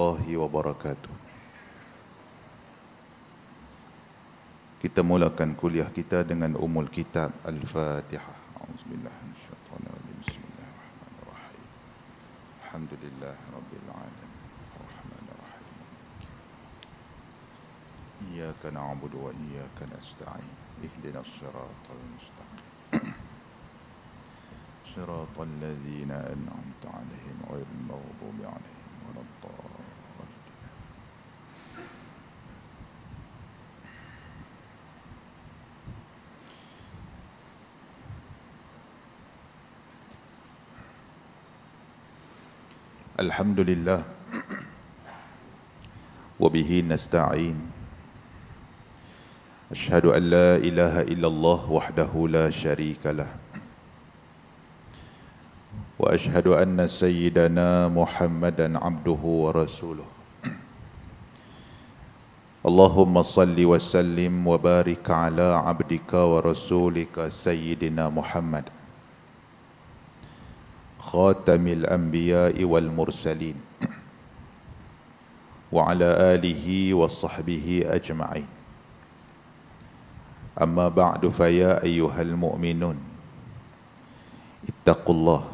warahmatullahi wabarakatuh. Kita mulakan kuliah kita dengan umul kitab Al-Fatihah. Alhamdulillah Rabbil Alamin. Iyaka na'budu wa iyaka nasta'in. Ihdina siratal mustaqim. siratal ladhina an'amta alaihim wa irmaghdubi alaihim wa nabtar. الحمد لله وبه نستعين اشهد ان لا اله الا الله وحده لا شريك له واشهد ان سيدنا محمدا عبده ورسوله اللهم صل وسلم وبارك على عبدك ورسولك سيدنا محمد khatamil anbiya'i wal mursalin wa ala alihi wa sahbihi ajma'in amma ba'du fa ya ayyuhal mu'minun ittaqullah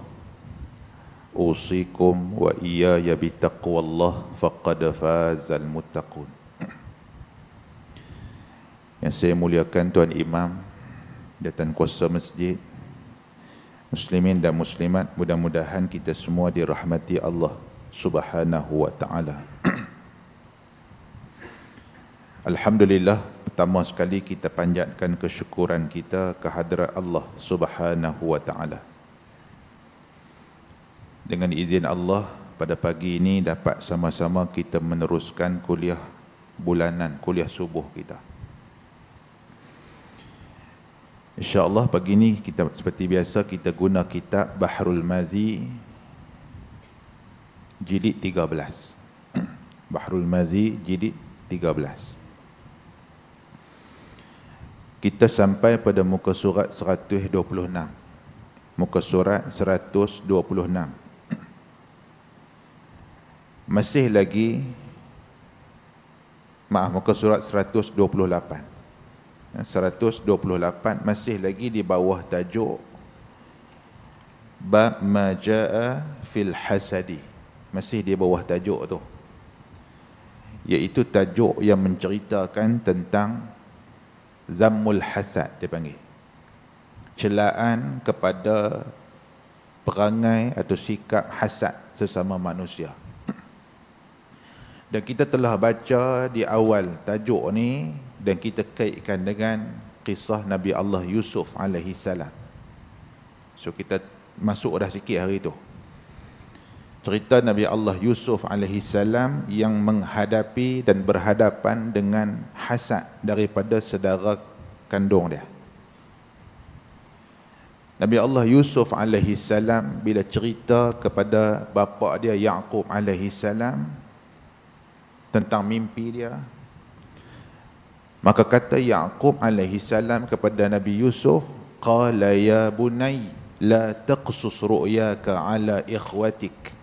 usikum wa iyaya bitaqwallah faqad muttaqun yang saya muliakan Tuan Imam datang kuasa masjid muslimin dan muslimat mudah-mudahan kita semua dirahmati Allah Subhanahu wa taala. Alhamdulillah pertama sekali kita panjatkan kesyukuran kita kehadrat Allah Subhanahu wa taala. Dengan izin Allah pada pagi ini dapat sama-sama kita meneruskan kuliah bulanan, kuliah subuh kita. InsyaAllah pagi ini kita seperti biasa kita guna kitab Bahrul Mazi jilid 13. Bahrul Mazi jilid 13. Kita sampai pada muka surat 126. Muka surat 126. Masih lagi maaf muka surat 128. 128 masih lagi di bawah tajuk bab majaa fil hasadi masih di bawah tajuk tu iaitu tajuk yang menceritakan tentang zammul hasad dia panggil celaan kepada perangai atau sikap hasad sesama manusia dan kita telah baca di awal tajuk ni dan kita kaitkan dengan kisah Nabi Allah Yusuf alaihi salam. So kita masuk dah sikit hari itu. Cerita Nabi Allah Yusuf alaihi salam yang menghadapi dan berhadapan dengan hasad daripada saudara kandung dia. Nabi Allah Yusuf alaihi salam bila cerita kepada bapa dia Yaqub alaihi salam tentang mimpi dia, Maka kata Yaqub alaihi salam kepada Nabi Yusuf, qala ya bunai la taqsus ru'yaka ala ikhwatik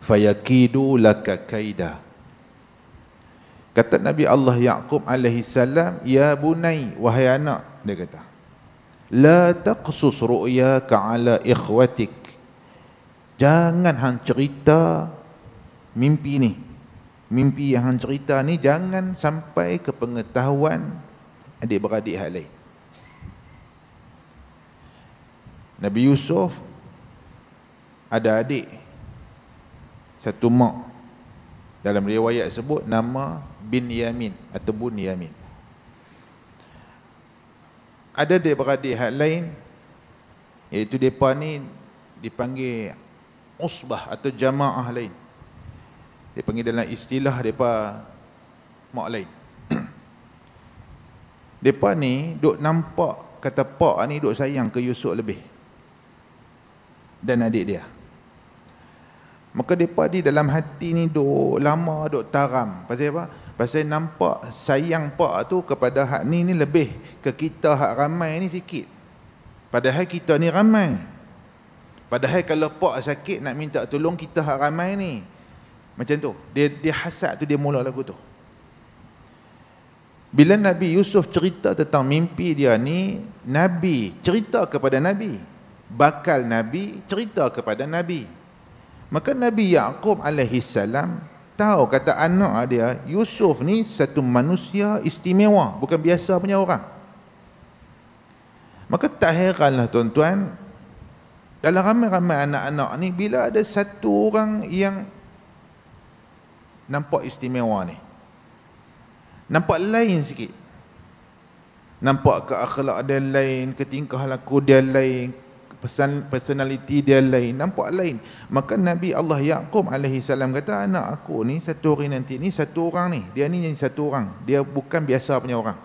fayakidu laka kaida. Kata Nabi Allah Yaqub alaihi salam, ya bunai wahai anak dia kata. La taqsus ru'yaka ala ikhwatik. Jangan hang cerita mimpi ni mimpi yang hang cerita ni jangan sampai ke pengetahuan adik beradik hal lain. Nabi Yusuf ada adik satu mak dalam riwayat sebut nama bin Yamin atau bun Yamin. Ada adik beradik hal lain iaitu depa ni dipanggil usbah atau jamaah lain dia panggil dalam istilah depa mak lain depa ni duk nampak kata pak ni duk sayang ke Yusuf lebih dan adik dia maka depa di dalam hati ni duk lama duk taram pasal apa pasal nampak sayang pak tu kepada hak ni ni lebih ke kita hak ramai ni sikit padahal kita ni ramai Padahal kalau pak sakit nak minta tolong kita hak ramai ni. Macam tu. Dia dia hasad tu dia mula lagu tu. Bila Nabi Yusuf cerita tentang mimpi dia ni, Nabi cerita kepada Nabi. Bakal Nabi cerita kepada Nabi. Maka Nabi Yaakob alaihi salam tahu kata anak dia Yusuf ni satu manusia istimewa bukan biasa punya orang maka tak heranlah tuan-tuan dalam ramai-ramai anak-anak ni bila ada satu orang yang nampak istimewa ni nampak lain sikit nampak ke akhlak dia lain ke tingkah laku dia lain pesan personality dia lain nampak lain maka nabi Allah Yaqub alaihi salam kata anak aku ni satu hari nanti ni satu orang ni dia ni jadi satu orang dia bukan biasa punya orang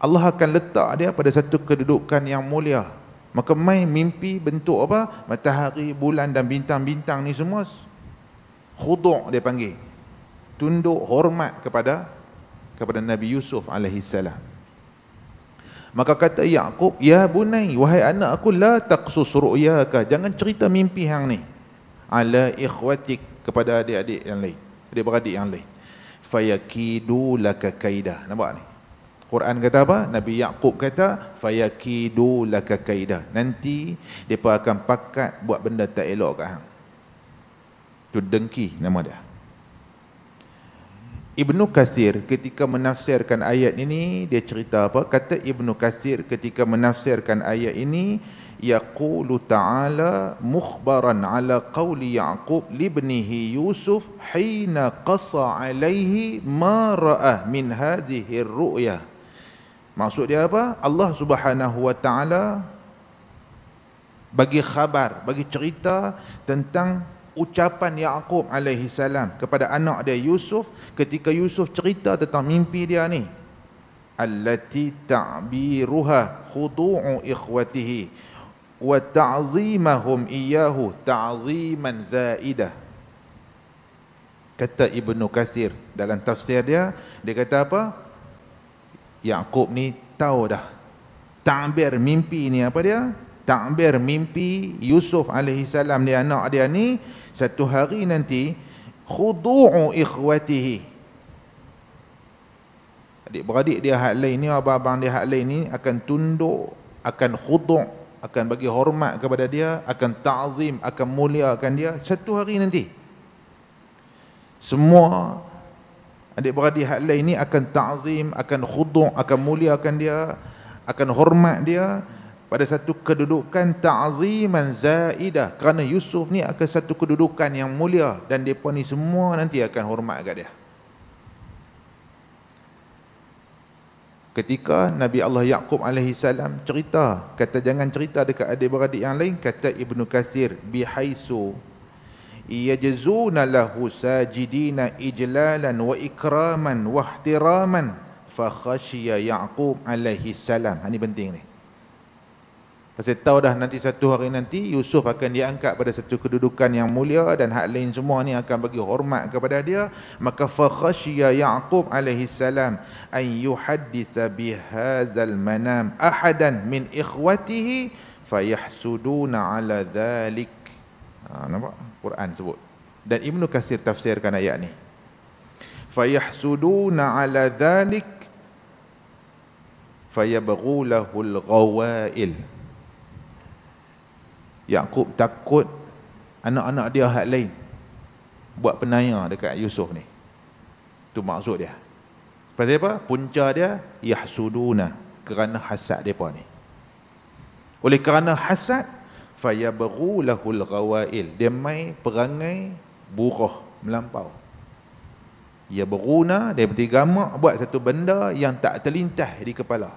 Allah akan letak dia pada satu kedudukan yang mulia maka mai mimpi bentuk apa matahari bulan dan bintang-bintang ni semua khudu' dia panggil tunduk hormat kepada kepada Nabi Yusuf alaihi salam maka kata Yaqub ya bunai wahai anak aku la taqsus ru'yaka jangan cerita mimpi hang ni ala ikhwatik kepada adik-adik yang lain adik-beradik yang lain fayakidu laka kaida nampak ni Quran kata apa? Nabi Yaqub kata fayakidu laka kaida. Nanti depa akan pakat buat benda tak elok kat hang. Itu dengki nama dia. Ibnu Kasir ketika menafsirkan ayat ini dia cerita apa? Kata Ibnu Kasir ketika menafsirkan ayat ini yaqulu ta'ala mukhbaran ala qawli ya'qub libnihi yusuf hina qasa alaihi ma ra'ah min hadhihi ru'ya maksud dia apa Allah Subhanahu wa taala bagi khabar bagi cerita tentang ucapan Yaakob alaihi salam kepada anak dia Yusuf ketika Yusuf cerita tentang mimpi dia ni allati ta'biruha khudu'u ikhwatihi wa ta'zimahum iyyahu ta'ziman zaidah kata Ibnu Kasir dalam tafsir dia dia kata apa Yaakob ni tahu dah ta'bir mimpi ni apa dia takbir mimpi Yusuf alaihissalam dia anak dia ni satu hari nanti khudu'u ikhwatihi adik-beradik dia hak lain ni abang-abang dia hak lain ni akan tunduk akan khudu' akan bagi hormat kepada dia akan ta'zim akan muliakan dia satu hari nanti semua adik-beradik hak lain ni akan ta'zim akan khudu' akan muliakan dia akan hormat dia pada satu kedudukan ta'ziman zaidah kerana Yusuf ni akan satu kedudukan yang mulia dan depa ni semua nanti akan hormat kat dia. Ketika Nabi Allah Yaqub alaihi salam cerita, kata jangan cerita dekat adik-beradik yang lain, kata Ibnu Katsir bi ia jazuna lahu sajidina ijlalan wa ikraman wa ihtiraman fa khashiya Yaqub alaihi salam. Ini ha, penting ni. Pasal tahu dah nanti satu hari nanti Yusuf akan diangkat pada satu kedudukan yang mulia dan hak lain semua ni akan bagi hormat kepada dia. Maka fakhashiya Ya'qub alaihi salam an yuhaddisa bihadzal manam ahadan min ikhwatihi fayahsuduna ala dhalik. Ha, nampak? Quran sebut. Dan Ibnu Kasir tafsirkan ayat ni. Fayahsuduna ala dhalik fayabghulahu al-ghawail. Yakub takut anak-anak dia hak lain buat penanya dekat Yusuf ni. Tu maksud dia. Pasal apa? Punca dia yahsuduna kerana hasad depa ni. Oleh kerana hasad fayabghu lahul ghawail. Dia mai perangai buruh melampau. Ya beruna dia bertigamak buat satu benda yang tak terlintas di kepala.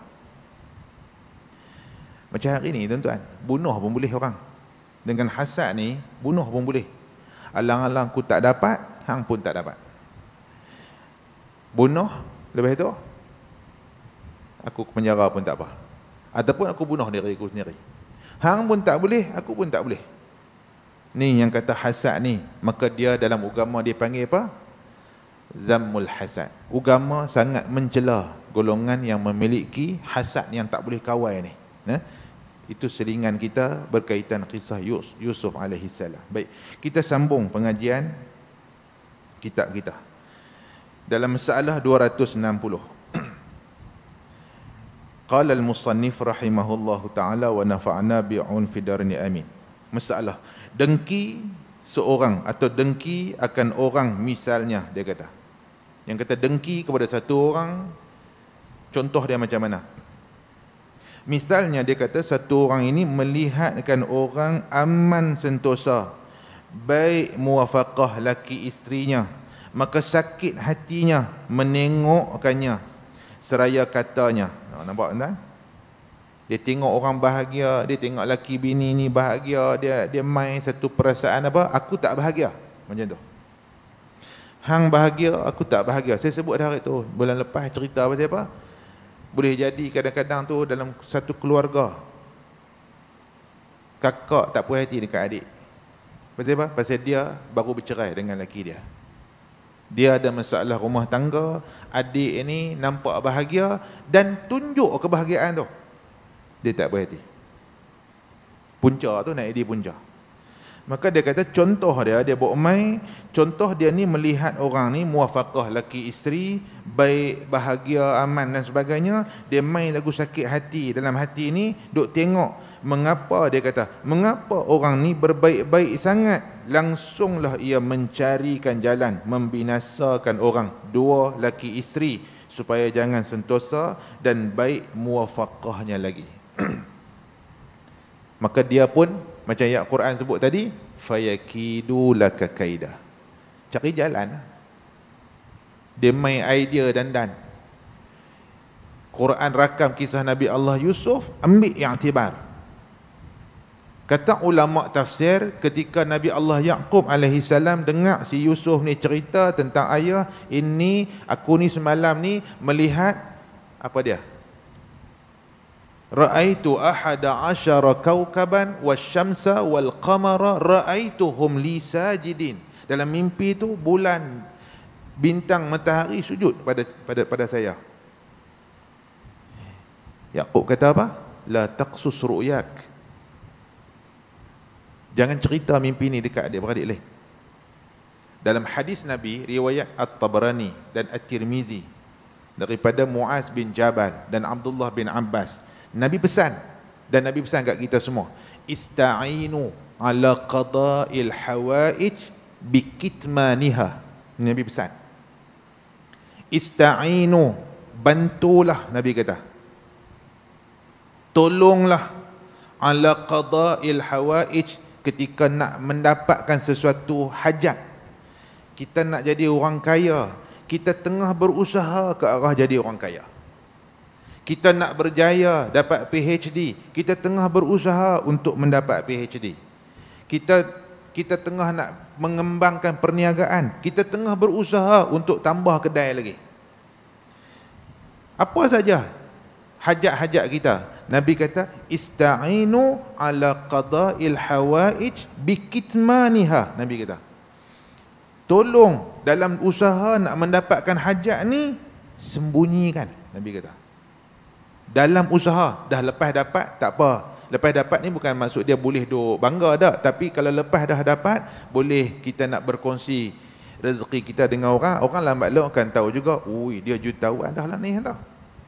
Macam hari ni tuan-tuan, bunuh pun boleh orang dengan hasad ni bunuh pun boleh alang-alang ku tak dapat hang pun tak dapat bunuh lebih tu aku ke penjara pun tak apa ataupun aku bunuh diri aku sendiri hang pun tak boleh aku pun tak boleh ni yang kata hasad ni maka dia dalam agama dia panggil apa zammul hasad agama sangat mencela golongan yang memiliki hasad yang tak boleh kawal ni eh? itu seringan kita berkaitan kisah Yus, Yusuf alaihi salam. Baik, kita sambung pengajian kitab kita. Dalam masalah 260. Qala al-musannif rahimahullahu taala wa nafa'na bi'un fi darni amin. Masalah dengki seorang atau dengki akan orang misalnya dia kata. Yang kata dengki kepada satu orang contoh dia macam mana? Misalnya dia kata satu orang ini melihatkan orang aman sentosa baik muwafaqah laki istrinya maka sakit hatinya menengokkannya seraya katanya nampak kan dia tengok orang bahagia dia tengok laki bini ni bahagia dia dia main satu perasaan apa aku tak bahagia macam tu hang bahagia aku tak bahagia saya sebut dah hari tu bulan lepas cerita pasal apa, -apa? boleh jadi kadang-kadang tu dalam satu keluarga kakak tak puas hati dekat adik pasal apa? pasal dia baru bercerai dengan lelaki dia dia ada masalah rumah tangga adik ini nampak bahagia dan tunjuk kebahagiaan tu dia tak puas hati punca tu nak jadi punca Maka dia kata contoh dia, dia buat mai contoh dia ni melihat orang ni muafakah laki isteri, baik, bahagia, aman dan sebagainya. Dia mai lagu sakit hati dalam hati ni, duk tengok mengapa dia kata, mengapa orang ni berbaik-baik sangat. Langsunglah ia mencarikan jalan, membinasakan orang, dua laki isteri supaya jangan sentosa dan baik muafakahnya lagi. Maka dia pun macam yang Quran sebut tadi, fayakidu laka kaida. Cari jalan. Lah. Dia main idea dan dan. Quran rakam kisah Nabi Allah Yusuf, ambil yang tibar. Kata ulama tafsir ketika Nabi Allah Yaqub alaihi salam dengar si Yusuf ni cerita tentang ayah ini aku ni semalam ni melihat apa dia Ra'aitu ahada asyara kaukaban wasyamsa wal qamara ra'aituhum li sajidin. Dalam mimpi itu bulan bintang matahari sujud pada pada pada saya. Yaqub kata apa? La taqsus ru'yak. Jangan cerita mimpi ni dekat adik-beradik leh. Dalam hadis Nabi riwayat At-Tabarani dan At-Tirmizi daripada Muaz bin Jabal dan Abdullah bin Abbas Nabi pesan dan Nabi pesan kat kita semua Ista'inu ala qada'il hawa'ij bikitmaniha Nabi pesan Ista'inu bantulah Nabi kata tolonglah ala qada'il hawa'ij ketika nak mendapatkan sesuatu hajat kita nak jadi orang kaya kita tengah berusaha ke arah jadi orang kaya kita nak berjaya dapat PhD, kita tengah berusaha untuk mendapat PhD. Kita kita tengah nak mengembangkan perniagaan, kita tengah berusaha untuk tambah kedai lagi. Apa saja hajat-hajat kita, Nabi kata ista'inu ala qada'il hawaij bikitmaniha. Nabi kata. Tolong dalam usaha nak mendapatkan hajat ni sembunyikan, Nabi kata dalam usaha dah lepas dapat tak apa lepas dapat ni bukan maksud dia boleh duk bangga dah tapi kalau lepas dah dapat boleh kita nak berkongsi rezeki kita dengan orang orang lambat laun akan tahu juga ui dia jutawan dah lah ni tau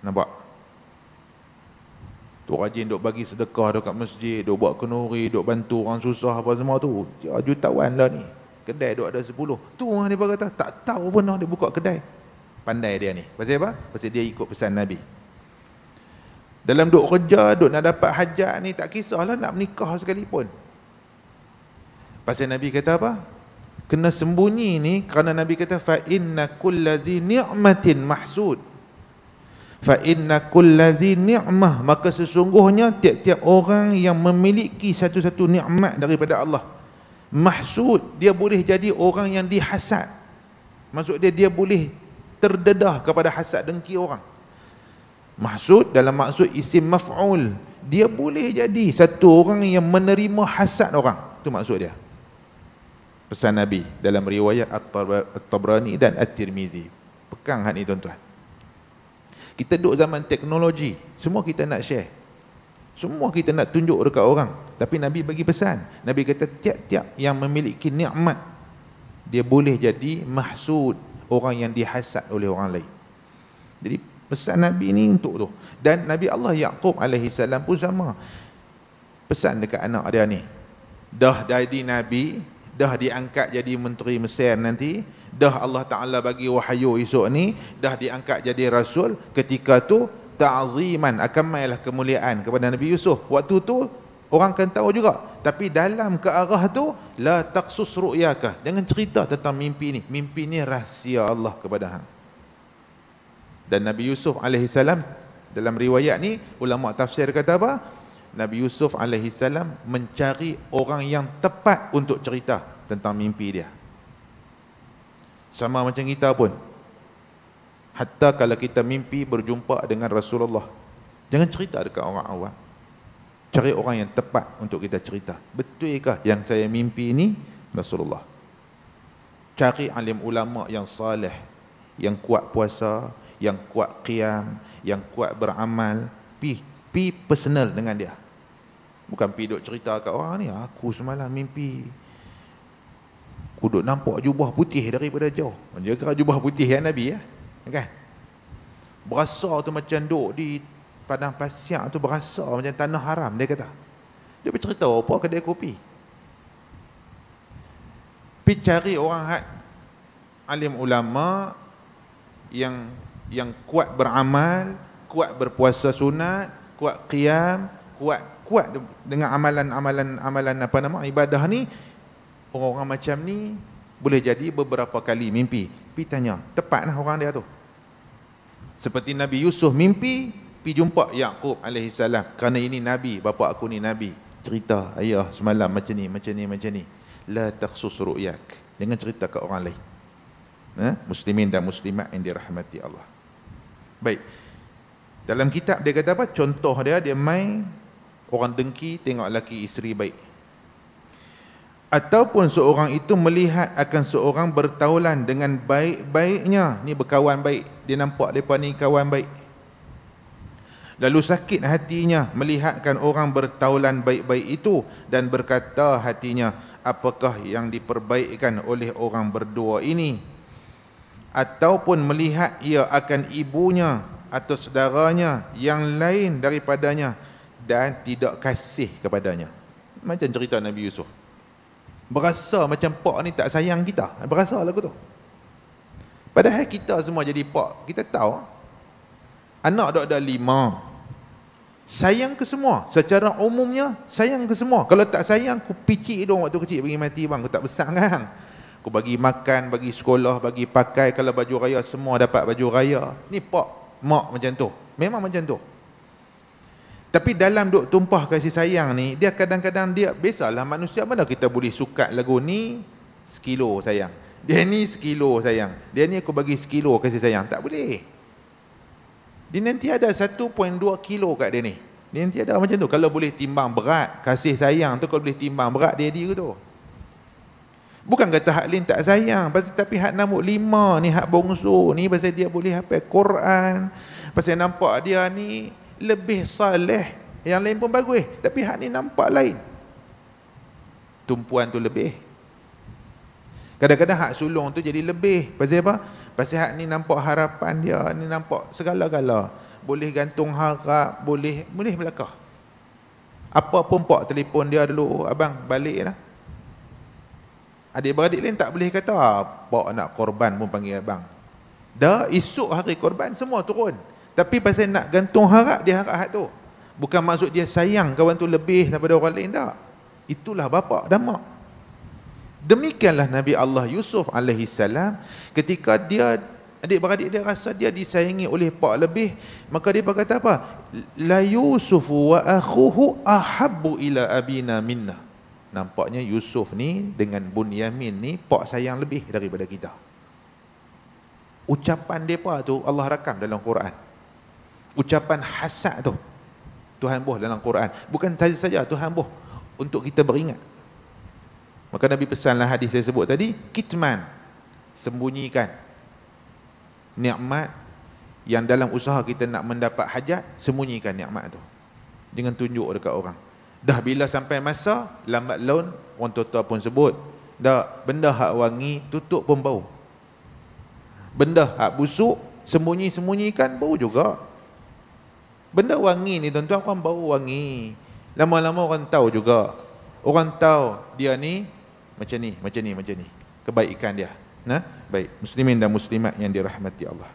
nampak tu rajin duk bagi sedekah dekat masjid duk buat kenuri duk bantu orang susah apa semua tu dia jutawan dah ni kedai duk ada 10 tu orang dia kata tak tahu pun dah dia buka kedai pandai dia ni pasal apa pasal dia ikut pesan nabi dalam duk kerja, duk nak dapat hajat ni tak kisahlah nak menikah sekalipun. Pasal Nabi kata apa? Kena sembunyi ni kerana Nabi kata fa inna kullazi ni'matin mahsud. Fa inna kullazi ni'mah maka sesungguhnya tiap-tiap orang yang memiliki satu-satu nikmat daripada Allah mahsud dia boleh jadi orang yang dihasad. Maksud dia dia boleh terdedah kepada hasad dengki orang. Maksud dalam maksud isim maf'ul. Dia boleh jadi satu orang yang menerima hasad orang. Itu maksud dia. Pesan Nabi dalam riwayat At-Tabrani dan At-Tirmizi. Pekang hati tuan-tuan. Kita duduk zaman teknologi. Semua kita nak share. Semua kita nak tunjuk dekat orang. Tapi Nabi bagi pesan. Nabi kata tiap-tiap yang memiliki nikmat dia boleh jadi maksud orang yang dihasad oleh orang lain. Jadi pesan Nabi ni untuk tu dan Nabi Allah Yaqub alaihi salam pun sama pesan dekat anak dia ni dah jadi Nabi dah diangkat jadi Menteri Mesir nanti dah Allah Ta'ala bagi wahyu esok ni dah diangkat jadi Rasul ketika tu ta'ziman akan mailah kemuliaan kepada Nabi Yusuf waktu tu orang akan tahu juga tapi dalam ke arah tu la taksus ru'yaka jangan cerita tentang mimpi ni mimpi ni rahsia Allah kepada hang dan Nabi Yusuf alaihi dalam riwayat ni ulama tafsir kata apa? Nabi Yusuf alaihi mencari orang yang tepat untuk cerita tentang mimpi dia. Sama macam kita pun. Hatta kalau kita mimpi berjumpa dengan Rasulullah, jangan cerita dekat orang awam. Cari orang yang tepat untuk kita cerita. betul Betulkah yang saya mimpi ini Rasulullah? Cari alim ulama yang saleh, yang kuat puasa, yang kuat qiyam, yang kuat beramal, pi pi personal dengan dia. Bukan pi duk cerita kat orang ni, aku semalam mimpi aku duk nampak jubah putih daripada jauh. Menjaga jubah putih yang Nabi ya. Kan? Berasa tu macam duk di padang pasir tu berasa macam tanah haram dia kata. Dia bercerita apa kedai kopi. Pi cari orang had, alim ulama yang yang kuat beramal, kuat berpuasa sunat, kuat qiyam, kuat kuat dengan amalan-amalan amalan apa nama ibadah ni orang-orang macam ni boleh jadi beberapa kali mimpi. Pi tanya, tepatlah orang dia tu. Seperti Nabi Yusuf mimpi pi jumpa Yaqub alaihi salam kerana ini nabi, bapa aku ni nabi. Cerita ayah semalam macam ni, macam ni, macam ni. La takhsus ru'yak. Jangan cerita ke orang lain. Ha? Muslimin dan muslimat yang dirahmati Allah. Baik. Dalam kitab dia kata apa? Contoh dia dia mai orang dengki tengok laki isteri baik. Ataupun seorang itu melihat akan seorang bertaulan dengan baik-baiknya. Ni berkawan baik. Dia nampak mereka ni kawan baik. Lalu sakit hatinya melihatkan orang bertaulan baik-baik itu dan berkata hatinya, apakah yang diperbaikkan oleh orang berdua ini? ataupun melihat ia akan ibunya atau saudaranya yang lain daripadanya dan tidak kasih kepadanya. Macam cerita Nabi Yusuf. Berasa macam pak ni tak sayang kita. Berasa lah aku tu. Padahal kita semua jadi pak, kita tahu ah. anak dah ada lima. Sayang ke semua. Secara umumnya, sayang ke semua. Kalau tak sayang, aku picik dong waktu kecil pergi mati bang. Aku tak besar kan. Aku bagi makan, bagi sekolah, bagi pakai Kalau baju raya, semua dapat baju raya Ni pak, mak macam tu Memang macam tu Tapi dalam duk tumpah kasih sayang ni Dia kadang-kadang, dia biasalah manusia Mana kita boleh suka lagu ni Sekilo sayang Dia ni sekilo sayang Dia ni aku bagi sekilo kasih sayang Tak boleh Dia nanti ada 1.2 kilo kat dia ni dia nanti ada macam tu. Kalau boleh timbang berat, kasih sayang tu kalau boleh timbang berat dia dia tu. Bukan kata hak lain tak sayang. Pasal, tapi hak nombor lima ni, hak bongsu ni, pasal dia boleh hafal Quran. Pasal nampak dia ni lebih saleh. Yang lain pun bagus. Tapi hak ni nampak lain. Tumpuan tu lebih. Kadang-kadang hak sulung tu jadi lebih. Pasal apa? Pasal hak ni nampak harapan dia. Ni nampak segala-gala. Boleh gantung harap. Boleh boleh belakang. Apa pun pak telefon dia dulu. Abang balik lah. Adik-beradik lain tak boleh kata, pak ah, nak korban pun panggil abang. Dah esok hari korban semua turun. Tapi pasal nak gantung harap dia harap hat tu. Bukan maksud dia sayang kawan tu lebih daripada orang lain tak. Itulah bapa dan mak. Demikianlah Nabi Allah Yusuf alaihi salam ketika dia adik-beradik dia rasa dia disayangi oleh pak lebih, maka dia berkata apa? La Yusuf wa akhuhu Ahabu ila abina minna nampaknya Yusuf ni dengan Bunyamin ni pak sayang lebih daripada kita. Ucapan depa tu Allah rakam dalam Quran. Ucapan hasad tu Tuhan buh dalam Quran. Bukan saja saja Tuhan buh untuk kita beringat. Maka Nabi pesanlah hadis saya sebut tadi, kitman sembunyikan nikmat yang dalam usaha kita nak mendapat hajat, sembunyikan nikmat tu. dengan tunjuk dekat orang. Dah bila sampai masa, lambat laun, orang tua-tua pun sebut. Dah, benda hak wangi, tutup pun bau. Benda hak busuk, sembunyi-sembunyikan bau juga. Benda wangi ni tuan-tuan, orang bau wangi. Lama-lama orang tahu juga. Orang tahu dia ni, macam ni, macam ni, macam ni. Kebaikan dia. Nah, baik. Muslimin dan muslimat yang dirahmati Allah.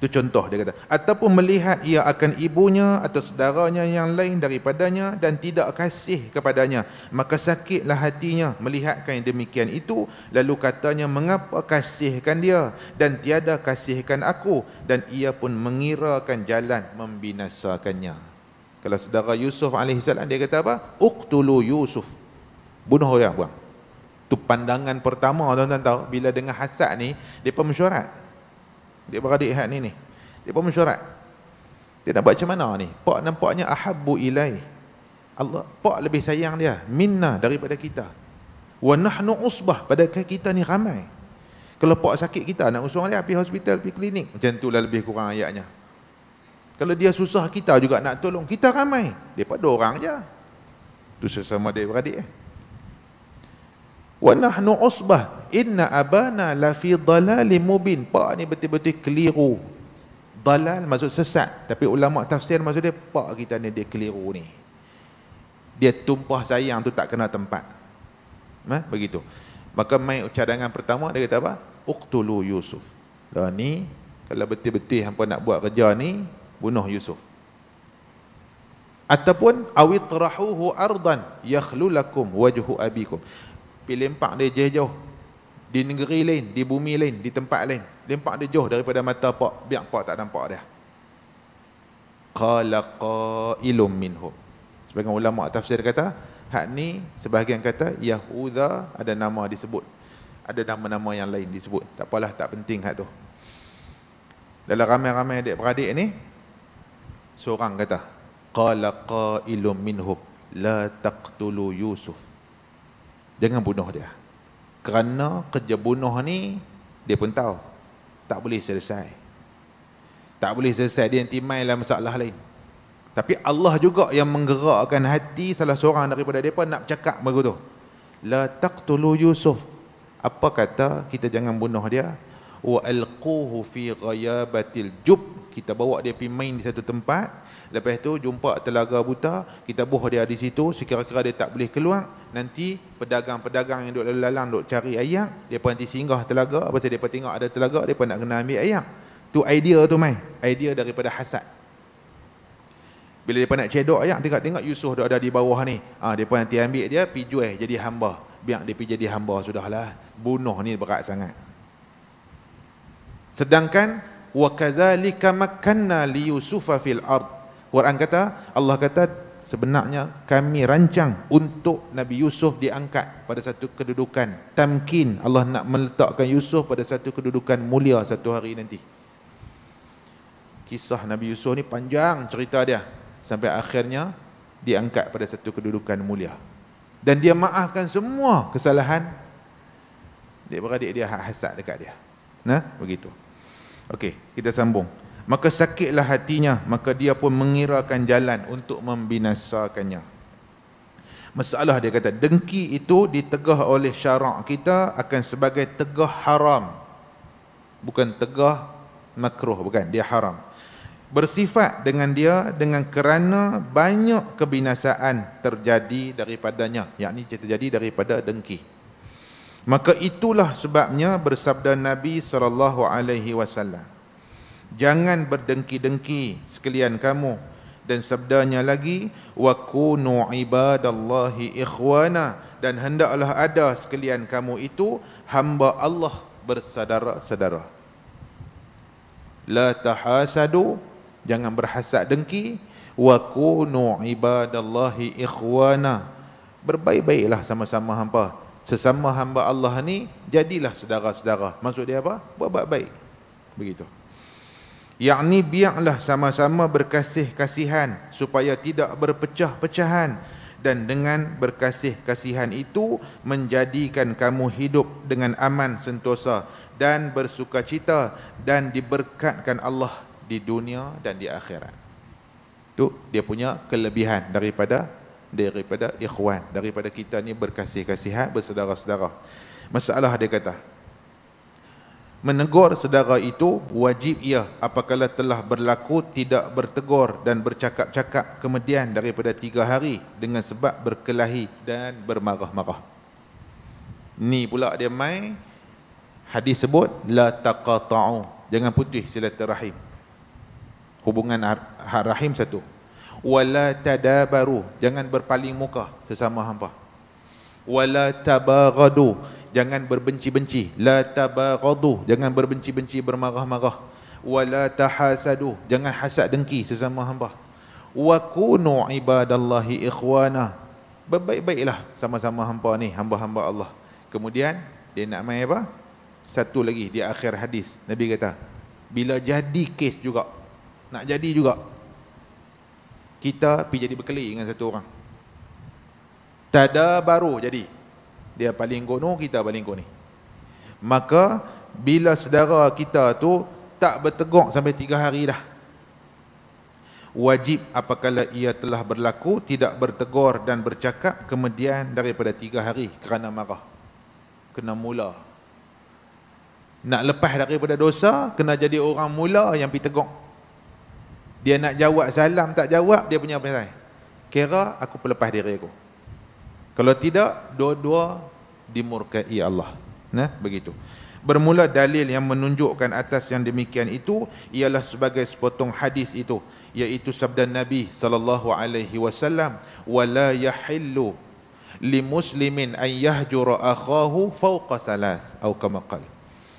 Itu contoh dia kata. Ataupun melihat ia akan ibunya atau saudaranya yang lain daripadanya dan tidak kasih kepadanya. Maka sakitlah hatinya melihatkan yang demikian itu. Lalu katanya mengapa kasihkan dia dan tiada kasihkan aku. Dan ia pun mengirakan jalan membinasakannya. Kalau saudara Yusuf AS dia kata apa? Uktulu Yusuf. Bunuh dia. buang. Itu pandangan pertama tuan-tuan tahu. Bila dengar hasad ni, dia pun mesyuarat. Dia beradik hat ni ni. Dia pun mesyuarat. Dia nak buat macam mana ni? Pak nampaknya ahabbu ilai. Allah, pak lebih sayang dia minna daripada kita. Wa nahnu usbah pada kita ni ramai. Kalau pak sakit kita nak usung dia pergi hospital, pergi klinik. Macam tu lah lebih kurang ayatnya. Kalau dia susah kita juga nak tolong, kita ramai. Depa dua orang aja. Tu sesama dia beradik eh. Wa nahnu usbah inna abana lafi dalali mubin pak ni betul-betul keliru dalal maksud sesat tapi ulama tafsir maksud dia pak kita ni dia keliru ni dia tumpah sayang tu tak kena tempat ha? begitu maka mai cadangan pertama dia kata apa uqtulu yusuf lah ni kalau betul-betul hangpa nak buat kerja ni bunuh yusuf ataupun awitrahuhu ardan yakhlu lakum wajhu abikum pilih empat dia jauh-jauh di negeri lain, di bumi lain, di tempat lain. Lempak dia jauh daripada mata pak, biar pak tak nampak dia. Qala qailum minhum. Sebagian ulama tafsir kata, hak ni sebahagian kata Yahuda ada nama disebut. Ada nama-nama yang lain disebut. Tak apalah, tak penting hak tu. Dalam ramai-ramai adik-beradik ni, seorang kata, Qala qailum minhum la taqtulu Yusuf. Jangan bunuh dia kerana kerja bunuh ni dia pun tahu tak boleh selesai tak boleh selesai dia nanti main lah masalah lain tapi Allah juga yang menggerakkan hati salah seorang daripada mereka nak cakap begitu. tu la taqtulu Yusuf apa kata kita jangan bunuh dia wa alquhu fi batil jub kita bawa dia pergi main di satu tempat lepas tu jumpa telaga buta kita buh dia di situ sekiranya dia tak boleh keluar nanti pedagang-pedagang yang duduk lalu lalang duduk cari ayam, depa nanti singgah telaga, apa saja depa tengok ada telaga, depa nak kena ambil ayam. Tu idea tu mai, idea daripada hasad. Bila depa nak cedok ayam, tengok-tengok Yusuf dok ada di bawah ni. Ah ha, depa nanti ambil dia, pi jual jadi hamba. Biar dia pi jadi hamba sudahlah. Bunuh ni berat sangat. Sedangkan wa kadzalika makanna li Yusufa fil ard. Quran kata, Allah kata sebenarnya kami rancang untuk Nabi Yusuf diangkat pada satu kedudukan tamkin Allah nak meletakkan Yusuf pada satu kedudukan mulia satu hari nanti kisah Nabi Yusuf ni panjang cerita dia sampai akhirnya diangkat pada satu kedudukan mulia dan dia maafkan semua kesalahan dia beradik dia hak hasad dekat dia nah begitu okey kita sambung maka sakitlah hatinya maka dia pun mengirakan jalan untuk membinasakannya masalah dia kata dengki itu ditegah oleh syarak kita akan sebagai tegah haram bukan tegah makruh bukan dia haram bersifat dengan dia dengan kerana banyak kebinasaan terjadi daripadanya yakni terjadi daripada dengki maka itulah sebabnya bersabda nabi saw. alaihi jangan berdengki-dengki sekalian kamu dan sabdanya lagi wa kunu ibadallahi ikhwana dan hendaklah ada sekalian kamu itu hamba Allah bersaudara-saudara la tahasadu jangan berhasad dengki wa kunu ibadallahi ikhwana berbaik-baiklah sama-sama hamba sesama hamba Allah ni jadilah saudara-saudara maksud dia apa buat baik begitu yang yakni biarlah sama-sama berkasih-kasihan supaya tidak berpecah-pecahan dan dengan berkasih-kasihan itu menjadikan kamu hidup dengan aman sentosa dan bersuka cita dan diberkatkan Allah di dunia dan di akhirat. Itu dia punya kelebihan daripada daripada ikhwan, daripada kita ni berkasih-kasihan bersaudara-saudara. Masalah dia kata, Menegur saudara itu wajib ia apakala telah berlaku tidak bertegur dan bercakap-cakap kemudian daripada tiga hari dengan sebab berkelahi dan bermarah-marah. Ni pula dia mai hadis sebut la taqata'u jangan putih silaturahim. Hubungan rahim satu. Wala tadabaru jangan berpaling muka sesama hamba. Wala tabaghadu jangan berbenci-benci la tabaghadu jangan berbenci-benci bermarah-marah wala tahasadu jangan hasad dengki sesama hamba wa kunu ibadallahi ikhwana berbaik-baiklah sama-sama hamba ni hamba-hamba Allah kemudian dia nak main apa satu lagi di akhir hadis nabi kata bila jadi kes juga nak jadi juga kita pergi jadi berkelahi dengan satu orang tak baru jadi dia paling gunung kita paling gunung ni maka bila saudara kita tu tak bertegok sampai tiga hari dah wajib apakala ia telah berlaku tidak bertegur dan bercakap kemudian daripada tiga hari kerana marah kena mula nak lepas daripada dosa kena jadi orang mula yang pergi tegur dia nak jawab salam tak jawab dia punya apa penyelesaian kira aku pelepas diri aku kalau tidak dua-dua dimurkai Allah. Nah, begitu. Bermula dalil yang menunjukkan atas yang demikian itu ialah sebagai sepotong hadis itu iaitu sabda Nabi sallallahu alaihi wasallam wala yahillu li muslimin an yahjura akhahu fawqa thalath atau kama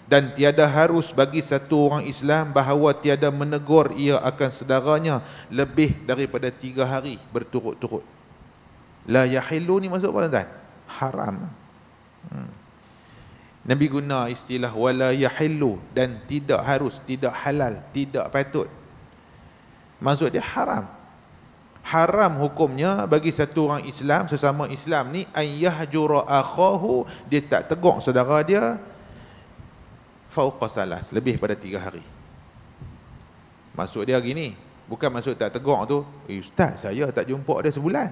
dan tiada harus bagi satu orang Islam bahawa tiada menegur ia akan saudaranya lebih daripada tiga hari berturut-turut. La yahillu ni maksud apa tuan-tuan? Haram. Hmm. Nabi guna istilah wala yahillu dan tidak harus, tidak halal, tidak patut. Maksud dia haram. Haram hukumnya bagi satu orang Islam, sesama Islam ni ayah jura akhahu dia tak tegok saudara dia fauqa salas lebih pada tiga hari. Maksud dia gini, bukan maksud tak tegok tu, eh, ustaz saya tak jumpa dia sebulan.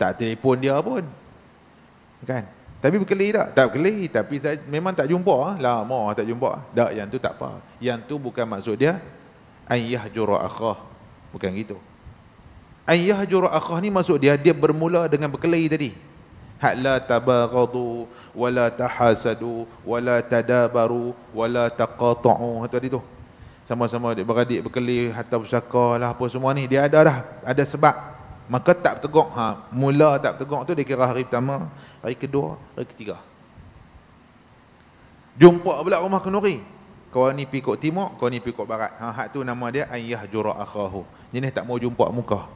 Tak telefon dia pun, Kan? Tapi berkelahi tak? Tak berkelahi. Tapi saya memang tak jumpa. Ah. mau tak jumpa. Ah. Tak, yang tu tak apa. Yang tu bukan maksud dia. Ayah jura akhah. Bukan gitu. Ayah jura akhah ni maksud dia, dia bermula dengan berkelahi tadi. Hala tabaghadu wala tahasadu wala tadabaru wala taqatu'u ha, tu tadi tu. Sama-sama adik beradik berkeli hatta pusakalah apa semua ni dia ada dah ada sebab maka tak tegok ha mula tak tegok tu dia kira hari pertama Hari kedua, hari ketiga. Jumpa pula rumah kenuri. Kau ni pergi kot timur, kau ni pergi kot barat. Ha, hak tu nama dia ayah jura akhahu. Jenis tak mau jumpa muka.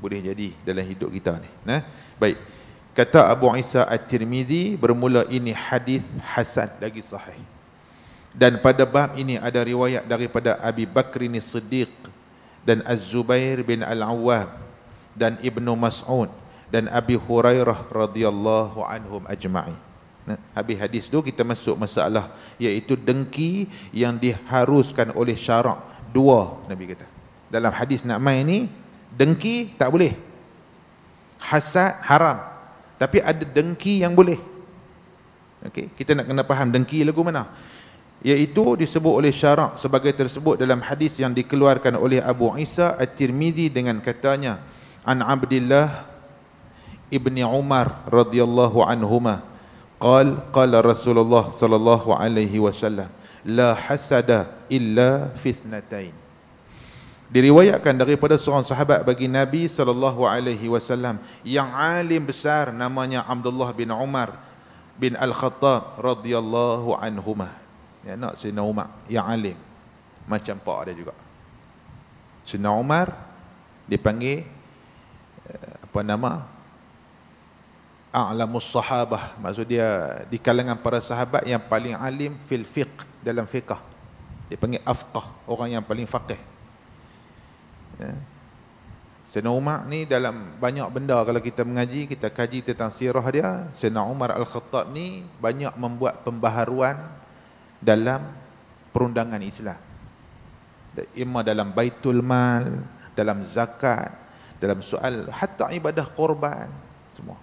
Boleh jadi dalam hidup kita ni. Nah, Baik. Kata Abu Isa At-Tirmizi bermula ini hadis hasan lagi sahih. Dan pada bab ini ada riwayat daripada Abi Bakrini Siddiq dan Az-Zubair bin Al-Awwam dan Ibnu Mas'ud dan Abi Hurairah radhiyallahu anhum ajma'i. Nah, habis hadis tu kita masuk masalah iaitu dengki yang diharuskan oleh syarak dua Nabi kata. Dalam hadis nak mai ni dengki tak boleh. Hasad haram. Tapi ada dengki yang boleh. Okey, kita nak kena faham dengki lagu mana? iaitu disebut oleh syarak sebagai tersebut dalam hadis yang dikeluarkan oleh Abu Isa At-Tirmizi dengan katanya An Abdullah ibni Umar radhiyallahu anhu ma, qal qala Rasulullah sallallahu alaihi wasallam la hasada illa fitnatain diriwayatkan daripada seorang sahabat bagi Nabi sallallahu alaihi wasallam yang alim besar namanya Abdullah bin Umar bin Al-Khattab radhiyallahu anhu ma, ya nak si Umar yang alim macam pak dia juga Sayyidina Umar dipanggil eh, apa nama a'lamus sahabah maksud dia di kalangan para sahabat yang paling alim fil fiqh dalam fiqh dia panggil afqah orang yang paling faqih ya Sayyidina Umar ni dalam banyak benda kalau kita mengaji kita kaji tentang sirah dia Sayyidina Umar Al-Khattab ni banyak membuat pembaharuan dalam perundangan Islam Ima dalam baitul mal, dalam zakat, dalam soal, hatta ibadah korban, semua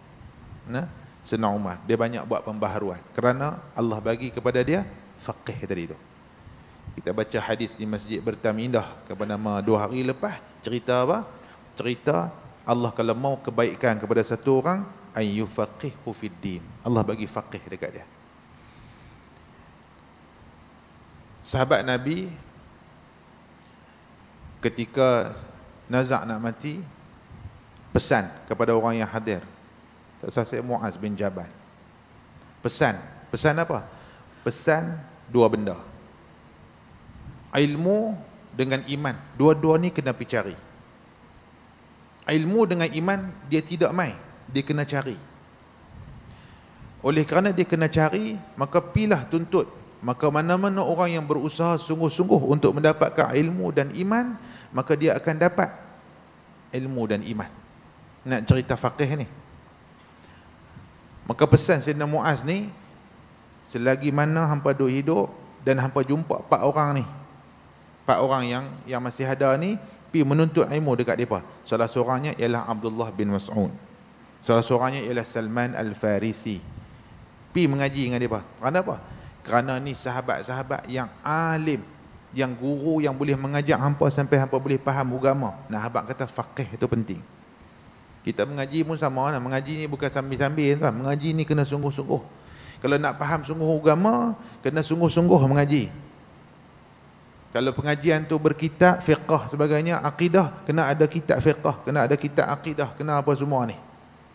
nah, Sena Umar. Dia banyak buat pembaharuan. Kerana Allah bagi kepada dia faqih tadi tu. Kita baca hadis di Masjid Bertamindah kepada nama dua hari lepas. Cerita apa? Cerita Allah kalau mau kebaikan kepada satu orang, ayu faqih hufiddin. Allah bagi faqih dekat dia. Sahabat Nabi ketika Nazak nak mati, pesan kepada orang yang hadir. Saya Muaz bin Jabal. Pesan, pesan apa? Pesan dua benda. Ilmu dengan iman, dua-dua ni kena pergi cari. Ilmu dengan iman dia tidak mai, dia kena cari. Oleh kerana dia kena cari, maka pilah tuntut. Maka mana-mana orang yang berusaha sungguh-sungguh untuk mendapatkan ilmu dan iman, maka dia akan dapat ilmu dan iman. Nak cerita faqih ni. Maka pesan Sayyidina Muaz ni selagi mana hampa duk hidup dan hampa jumpa empat orang ni. Empat orang yang yang masih ada ni pi menuntut ilmu dekat depa. Salah seorangnya ialah Abdullah bin Mas'ud. Salah seorangnya ialah Salman Al-Farisi. Pi mengaji dengan depa. Kenapa apa? Kerana ni sahabat-sahabat yang alim yang guru yang boleh mengajak hampa sampai hampa boleh faham agama. Nah, habaq kata faqih itu penting. Kita mengaji pun sama lah. Mengaji ni bukan sambil-sambil kan. Mengaji ni kena sungguh-sungguh. Kalau nak faham sungguh agama, kena sungguh-sungguh mengaji. Kalau pengajian tu berkitab, fiqah sebagainya, akidah, kena ada kitab fiqah, kena ada kitab akidah, kena apa semua ni.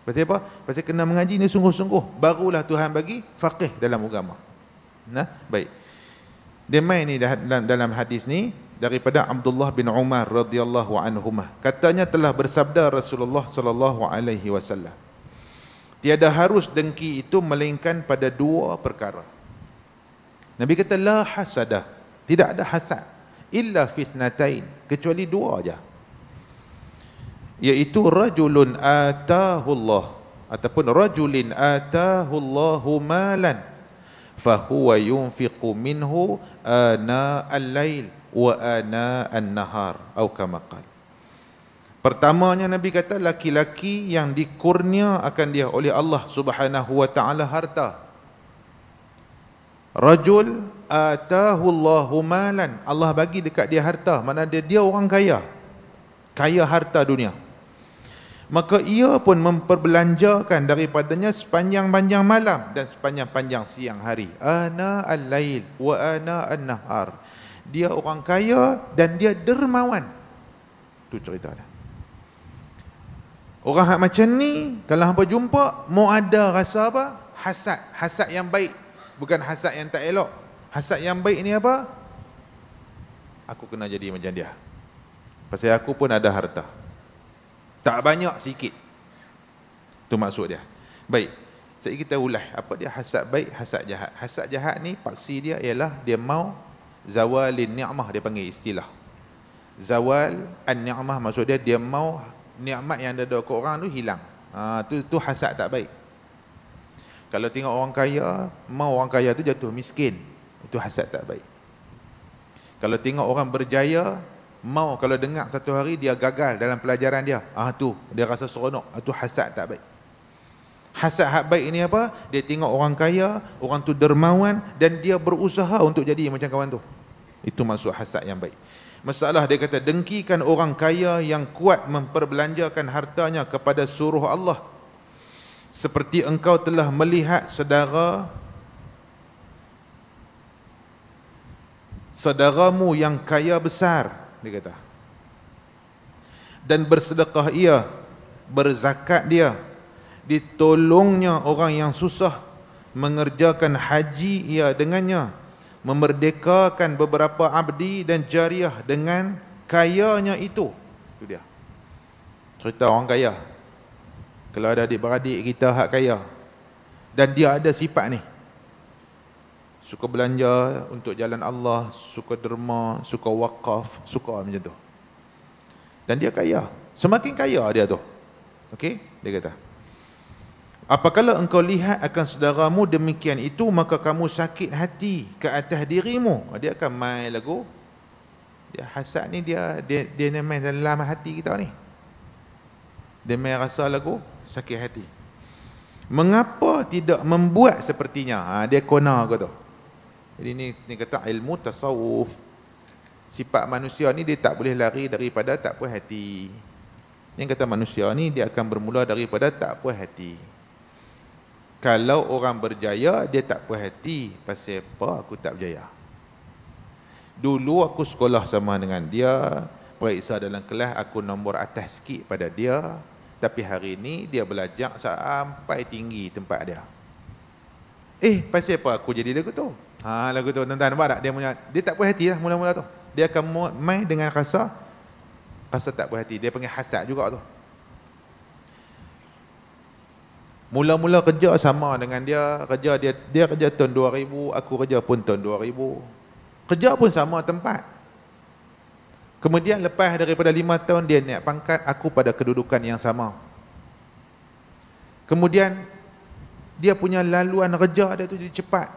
Pasal apa? Pasal kena mengaji ni sungguh-sungguh. Barulah Tuhan bagi faqih dalam agama. Nah, baik. Demai ni dalam hadis ni, daripada Abdullah bin Umar radhiyallahu anhu, katanya telah bersabda Rasulullah sallallahu alaihi wasallam tiada harus dengki itu melainkan pada dua perkara Nabi kata la hasada tidak ada hasad illa fitnatain kecuali dua aja iaitu rajulun atahu Allah ataupun rajulin atahu Allahu malan fahuwa yunfiqu minhu ana al-lail wa ana an-nahar atau kama pertamanya nabi kata laki-laki yang dikurnia akan dia oleh Allah Subhanahu wa taala harta rajul atahu Allahu malan Allah bagi dekat dia harta mana dia dia orang kaya kaya harta dunia maka ia pun memperbelanjakan daripadanya sepanjang-panjang malam dan sepanjang-panjang siang hari ana al-lail wa ana an-nahar al dia orang kaya dan dia dermawan. Tu cerita dia. Orang hak macam ni kalau hangpa jumpa mau ada rasa apa? Hasad, hasad yang baik bukan hasad yang tak elok. Hasad yang baik ni apa? Aku kena jadi macam dia. Pasal aku pun ada harta. Tak banyak sikit. Tu maksud dia. Baik. Sekejap kita ulas apa dia hasad baik, hasad jahat. Hasad jahat ni paksi dia ialah dia mau zawalin ni'mah dia panggil istilah zawal an ni'mah maksud dia dia mau nikmat yang ada dekat orang tu hilang ha, tu tu hasad tak baik kalau tengok orang kaya mau orang kaya tu jatuh miskin itu hasad tak baik kalau tengok orang berjaya mau kalau dengar satu hari dia gagal dalam pelajaran dia ah ha, tu dia rasa seronok itu hasad tak baik Hasad hak baik ini apa? Dia tengok orang kaya, orang tu dermawan dan dia berusaha untuk jadi macam kawan tu. Itu maksud hasad yang baik. Masalah dia kata dengkikan orang kaya yang kuat memperbelanjakan hartanya kepada suruh Allah. Seperti engkau telah melihat sedara sedaramu yang kaya besar dia kata. Dan bersedekah ia, berzakat dia, ditolongnya orang yang susah mengerjakan haji ia dengannya memerdekakan beberapa abdi dan jariah dengan kayanya itu. Itu dia. Cerita orang kaya. Kalau ada adik-beradik kita hak kaya. Dan dia ada sifat ni. Suka belanja untuk jalan Allah, suka derma, suka wakaf, suka macam tu. Dan dia kaya. Semakin kaya dia tu. Okey? Dia kata. Apakala engkau lihat akan saudaramu demikian itu maka kamu sakit hati ke atas dirimu. Dia akan main lagu. Dia hasad ni dia dia dia ni main dalam hati kita ni. Dia main rasa lagu sakit hati. Mengapa tidak membuat sepertinya? Ha, dia kona aku tu. Jadi ni ni kata ilmu tasawuf. Sifat manusia ni dia tak boleh lari daripada tak puas hati. Yang kata manusia ni dia akan bermula daripada tak puas hati. Kalau orang berjaya dia tak perhati pasal apa aku tak berjaya. Dulu aku sekolah sama dengan dia, periksa dalam kelas aku nombor atas sikit pada dia, tapi hari ini dia belajar sampai tinggi tempat dia. Eh, pasal apa aku jadi lagu tu? Ha, lagu tu tuan-tuan nampak tak? Dia, punya, dia tak perhati lah mula-mula tu. Dia akan main dengan rasa rasa tak perhati. Dia panggil hasad juga tu. Mula-mula kerja sama dengan dia, kerja dia dia kerja tahun 2000, aku kerja pun tahun 2000. Kerja pun sama tempat. Kemudian lepas daripada 5 tahun dia naik pangkat, aku pada kedudukan yang sama. Kemudian dia punya laluan kerja dia tu jadi cepat.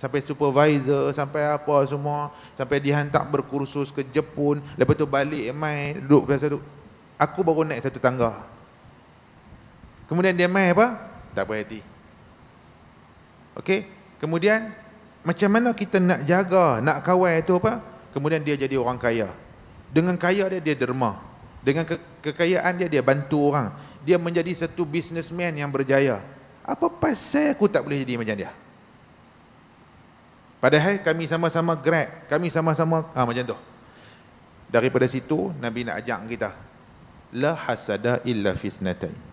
Sampai supervisor, sampai apa semua, sampai dihantar berkursus ke Jepun, lepas tu balik main duduk biasa tu. Aku baru naik satu tangga. Kemudian dia main apa? Tak puas hati. Okey. Kemudian macam mana kita nak jaga, nak kawal itu apa? Kemudian dia jadi orang kaya. Dengan kaya dia dia derma. Dengan ke- kekayaan dia dia bantu orang. Dia menjadi satu businessman yang berjaya. Apa pasal aku tak boleh jadi macam dia? Padahal kami sama-sama grad, kami sama-sama ah macam tu. Daripada situ Nabi nak ajak kita la hasada illa fisnatain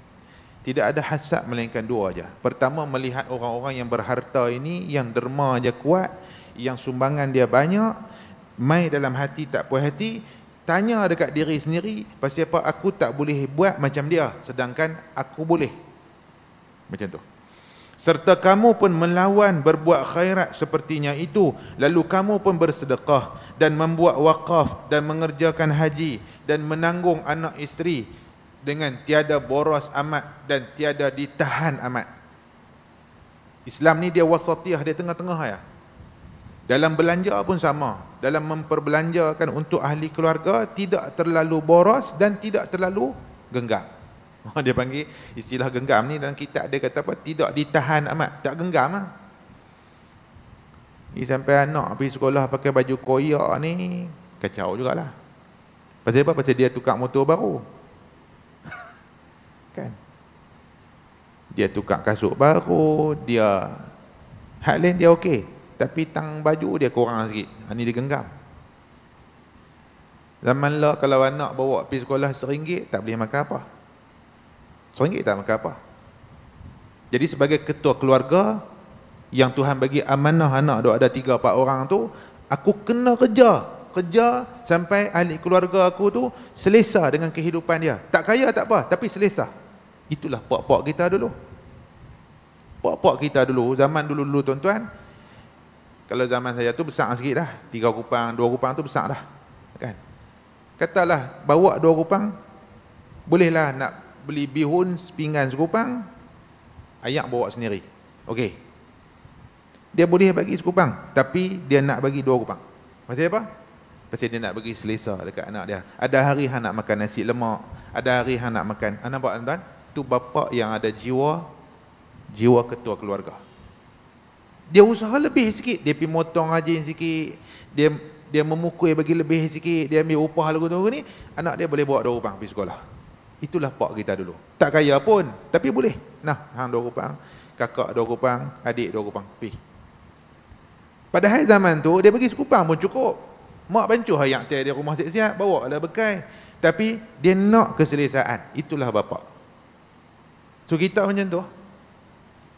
tidak ada hasad melainkan dua aja. Pertama melihat orang-orang yang berharta ini yang derma dia kuat, yang sumbangan dia banyak, mai dalam hati tak puas hati, tanya dekat diri sendiri pasal apa aku tak boleh buat macam dia sedangkan aku boleh. Macam tu. Serta kamu pun melawan berbuat khairat sepertinya itu. Lalu kamu pun bersedekah dan membuat wakaf dan mengerjakan haji dan menanggung anak isteri dengan tiada boros amat dan tiada ditahan amat. Islam ni dia wasatiyah, dia tengah-tengah ya. Dalam belanja pun sama. Dalam memperbelanjakan untuk ahli keluarga, tidak terlalu boros dan tidak terlalu genggam. Oh, dia panggil istilah genggam ni dalam kitab dia kata apa? Tidak ditahan amat, tak genggam lah. Ni sampai anak pergi sekolah pakai baju koyak ni, kacau jugalah. Pasal apa? Pasal dia tukar motor baru kan dia tukar kasut baru dia hal lain dia okey tapi tang baju dia kurang sikit ini ha, dia genggam zaman lah kalau anak bawa pergi sekolah seringgit tak boleh makan apa seringgit tak makan apa jadi sebagai ketua keluarga yang Tuhan bagi amanah anak ada tiga empat orang tu aku kena kerja kerja sampai ahli keluarga aku tu selesa dengan kehidupan dia tak kaya tak apa tapi selesa Itulah pak-pak kita dulu. Pak-pak kita dulu, zaman dulu-dulu tuan-tuan, kalau zaman saya tu besar sikit dah. Tiga kupang, dua kupang tu besar dah. Kan? Katalah, bawa dua kupang, bolehlah nak beli bihun sepinggan sekupang, ayak bawa sendiri. Okey. Dia boleh bagi sekupang, tapi dia nak bagi dua kupang. Maksudnya apa? Pasal dia nak bagi selesa dekat anak dia. Ada hari han nak makan nasi lemak, ada hari han nak makan. Anak ah, buat tuan-tuan? tu bapa yang ada jiwa jiwa ketua keluarga. Dia usaha lebih sikit, dia pergi motong rajin sikit, dia dia memukul bagi lebih sikit, dia ambil upah lagu tu ni, anak dia boleh bawa dua rupang pergi sekolah. Itulah pak kita dulu. Tak kaya pun, tapi boleh. Nah, hang dua rupang, kakak dua rupang, adik dua rupang, pergi. Padahal zaman tu, dia bagi sekupang pun cukup. Mak bancuh hayak dia rumah siap-siap, bawa lah bekal. Tapi, dia nak keselesaan. Itulah bapak. So kita macam tu.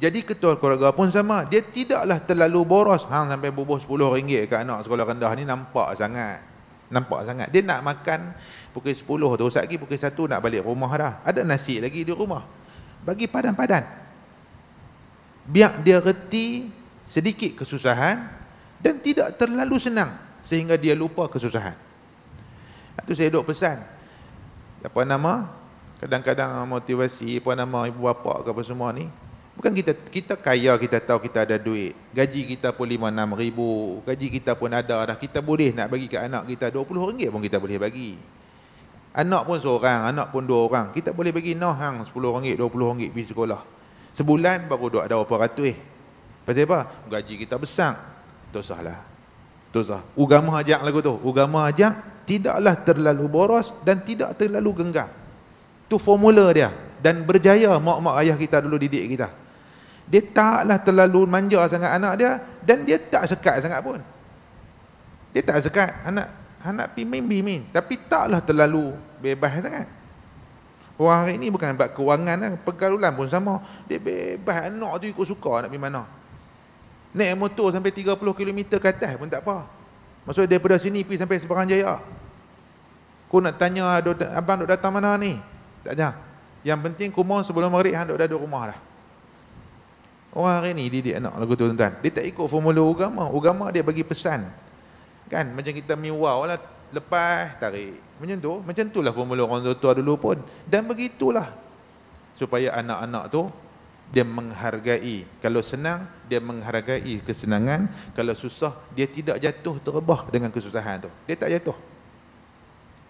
Jadi ketua keluarga pun sama. Dia tidaklah terlalu boros. Hang sampai bubuh sepuluh ringgit ke anak sekolah rendah ni nampak sangat. Nampak sangat. Dia nak makan pukul sepuluh tu. Sekejap lagi pukul satu nak balik rumah dah. Ada nasi lagi di rumah. Bagi padan-padan. Biar dia reti sedikit kesusahan dan tidak terlalu senang sehingga dia lupa kesusahan. Itu saya duk pesan. Apa nama? kadang-kadang motivasi apa nama ibu bapa ke apa semua ni bukan kita kita kaya kita tahu kita ada duit gaji kita pun lima enam ribu gaji kita pun ada dah kita boleh nak bagi ke anak kita dua puluh ringgit pun kita boleh bagi anak pun seorang anak pun dua orang kita boleh bagi noh hang 10 ringgit puluh ringgit pergi sekolah sebulan baru dua ada berapa ratus eh pasal apa gaji kita besar dosahlah dosah ugama ajak lagu tu ugama ajak tidaklah terlalu boros dan tidak terlalu genggam Tu formula dia dan berjaya mak-mak ayah kita dulu didik kita. Dia taklah terlalu manja sangat anak dia dan dia tak sekat sangat pun. Dia tak sekat anak anak pi main main tapi taklah terlalu bebas sangat. Orang hari ini bukan buat kewangan lah, pergaulan pun sama. Dia bebas anak tu ikut suka nak pergi mana. Naik motor sampai 30 km ke atas pun tak apa. Maksudnya daripada sini pergi sampai Seberang Jaya. Kau nak tanya abang duk datang mana ni? Tak ada. Yang penting kumur sebelum maghrib hang duk dah duduk rumah dah. Orang hari ni didik anak lagu tu tuan-tuan. Dia tak ikut formula agama. Agama dia bagi pesan. Kan macam kita miwau lah lepas tarik. Macam tu, macam tu lah formula orang tua-tua dulu pun. Dan begitulah supaya anak-anak tu dia menghargai. Kalau senang, dia menghargai kesenangan. Kalau susah, dia tidak jatuh terbah dengan kesusahan tu. Dia tak jatuh.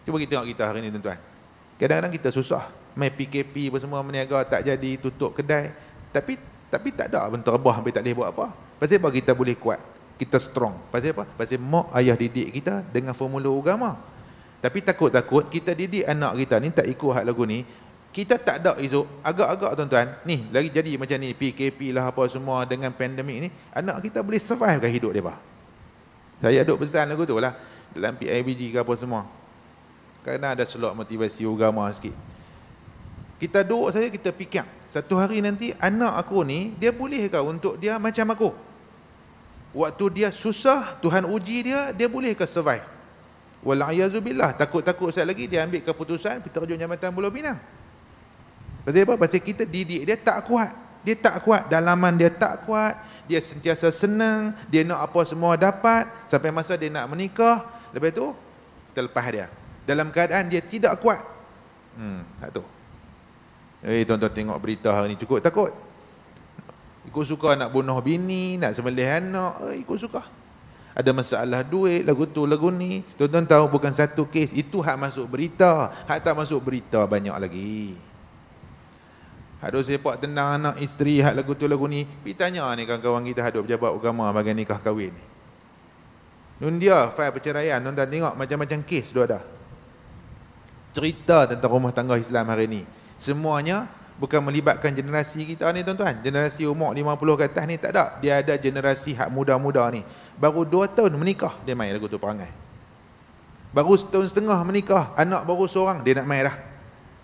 Cuba kita tengok kita hari ni tuan-tuan. Kadang-kadang kita susah Mai PKP apa semua meniaga tak jadi tutup kedai Tapi tapi tak ada pun terbuah tapi tak boleh buat apa Pasal apa kita boleh kuat Kita strong Pasal apa? Pasal mak ayah didik kita dengan formula agama Tapi takut-takut kita didik anak kita ni tak ikut hak lagu ni kita tak ada esok agak-agak tuan-tuan ni lagi jadi macam ni PKP lah apa semua dengan pandemik ni anak kita boleh survive ke kan hidup dia bah? saya duk pesan lagu tu lah dalam PIBG ke apa semua kerana ada slot motivasi agama sikit. Kita duduk saja kita fikir. Satu hari nanti anak aku ni dia bolehkah untuk dia macam aku? Waktu dia susah, Tuhan uji dia, dia boleh ke survive? Walayazubillah, takut-takut saya lagi dia ambil keputusan, kita rujuk jamatan bulu pinang. Sebab apa? Sebab kita didik dia tak kuat. Dia tak kuat, dalaman dia tak kuat, dia sentiasa senang, dia nak apa semua dapat, sampai masa dia nak menikah, lepas tu kita lepas dia dalam keadaan dia tidak kuat. Hmm, tak tu. Eh, hey, tuan-tuan tengok berita hari ni cukup takut. Ikut suka nak bunuh bini, nak sembelih anak, eh, ikut suka. Ada masalah duit, lagu tu, lagu ni. Tuan-tuan tahu bukan satu kes, itu hak masuk berita. Hak tak masuk berita banyak lagi. Hak sepak tenang anak isteri, hak lagu tu, lagu ni. Pergi tanya ni kawan-kawan kita, hak duk pejabat agama bagian nikah kahwin ni. Nun dia, fail perceraian, tuan-tuan tengok macam-macam kes tu ada cerita tentang rumah tangga Islam hari ini. Semuanya bukan melibatkan generasi kita ni tuan-tuan. Generasi umur 50 ke atas ni tak ada. Dia ada generasi hak muda-muda ni. Baru 2 tahun menikah dia main lagu tu perangai. Baru setahun setengah menikah, anak baru seorang dia nak main dah.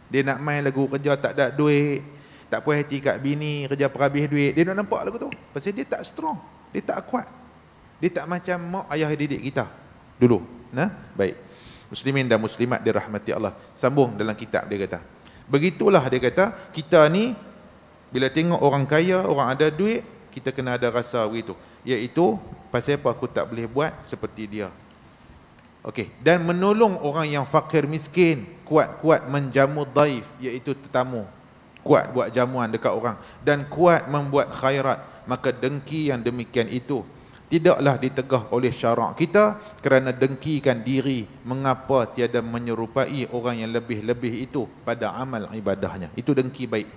Dia nak main lagu kerja tak ada duit, tak puas hati kat bini, kerja perhabis duit. Dia nak nampak lagu tu. Pasal dia tak strong, dia tak kuat. Dia tak macam mak ayah didik kita dulu. Nah, baik muslimin dan muslimat dirahmati Allah sambung dalam kitab dia kata begitulah dia kata kita ni bila tengok orang kaya orang ada duit kita kena ada rasa begitu iaitu pasal apa aku tak boleh buat seperti dia okey dan menolong orang yang fakir miskin kuat-kuat menjamu daif iaitu tetamu kuat buat jamuan dekat orang dan kuat membuat khairat maka dengki yang demikian itu tidaklah ditegah oleh syarak kita kerana dengkikan diri mengapa tiada menyerupai orang yang lebih-lebih itu pada amal ibadahnya itu dengki baik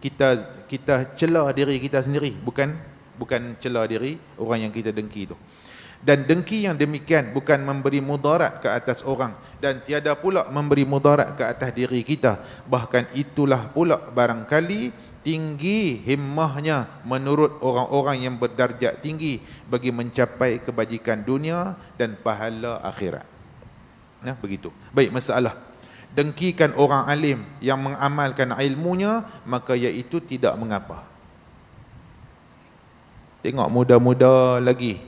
kita kita celah diri kita sendiri bukan bukan celah diri orang yang kita dengki itu dan dengki yang demikian bukan memberi mudarat ke atas orang dan tiada pula memberi mudarat ke atas diri kita bahkan itulah pula barangkali tinggi himmahnya menurut orang-orang yang berdarjat tinggi bagi mencapai kebajikan dunia dan pahala akhirat. Nah, begitu. Baik, masalah. Dengkikan orang alim yang mengamalkan ilmunya, maka iaitu tidak mengapa. Tengok muda-muda lagi.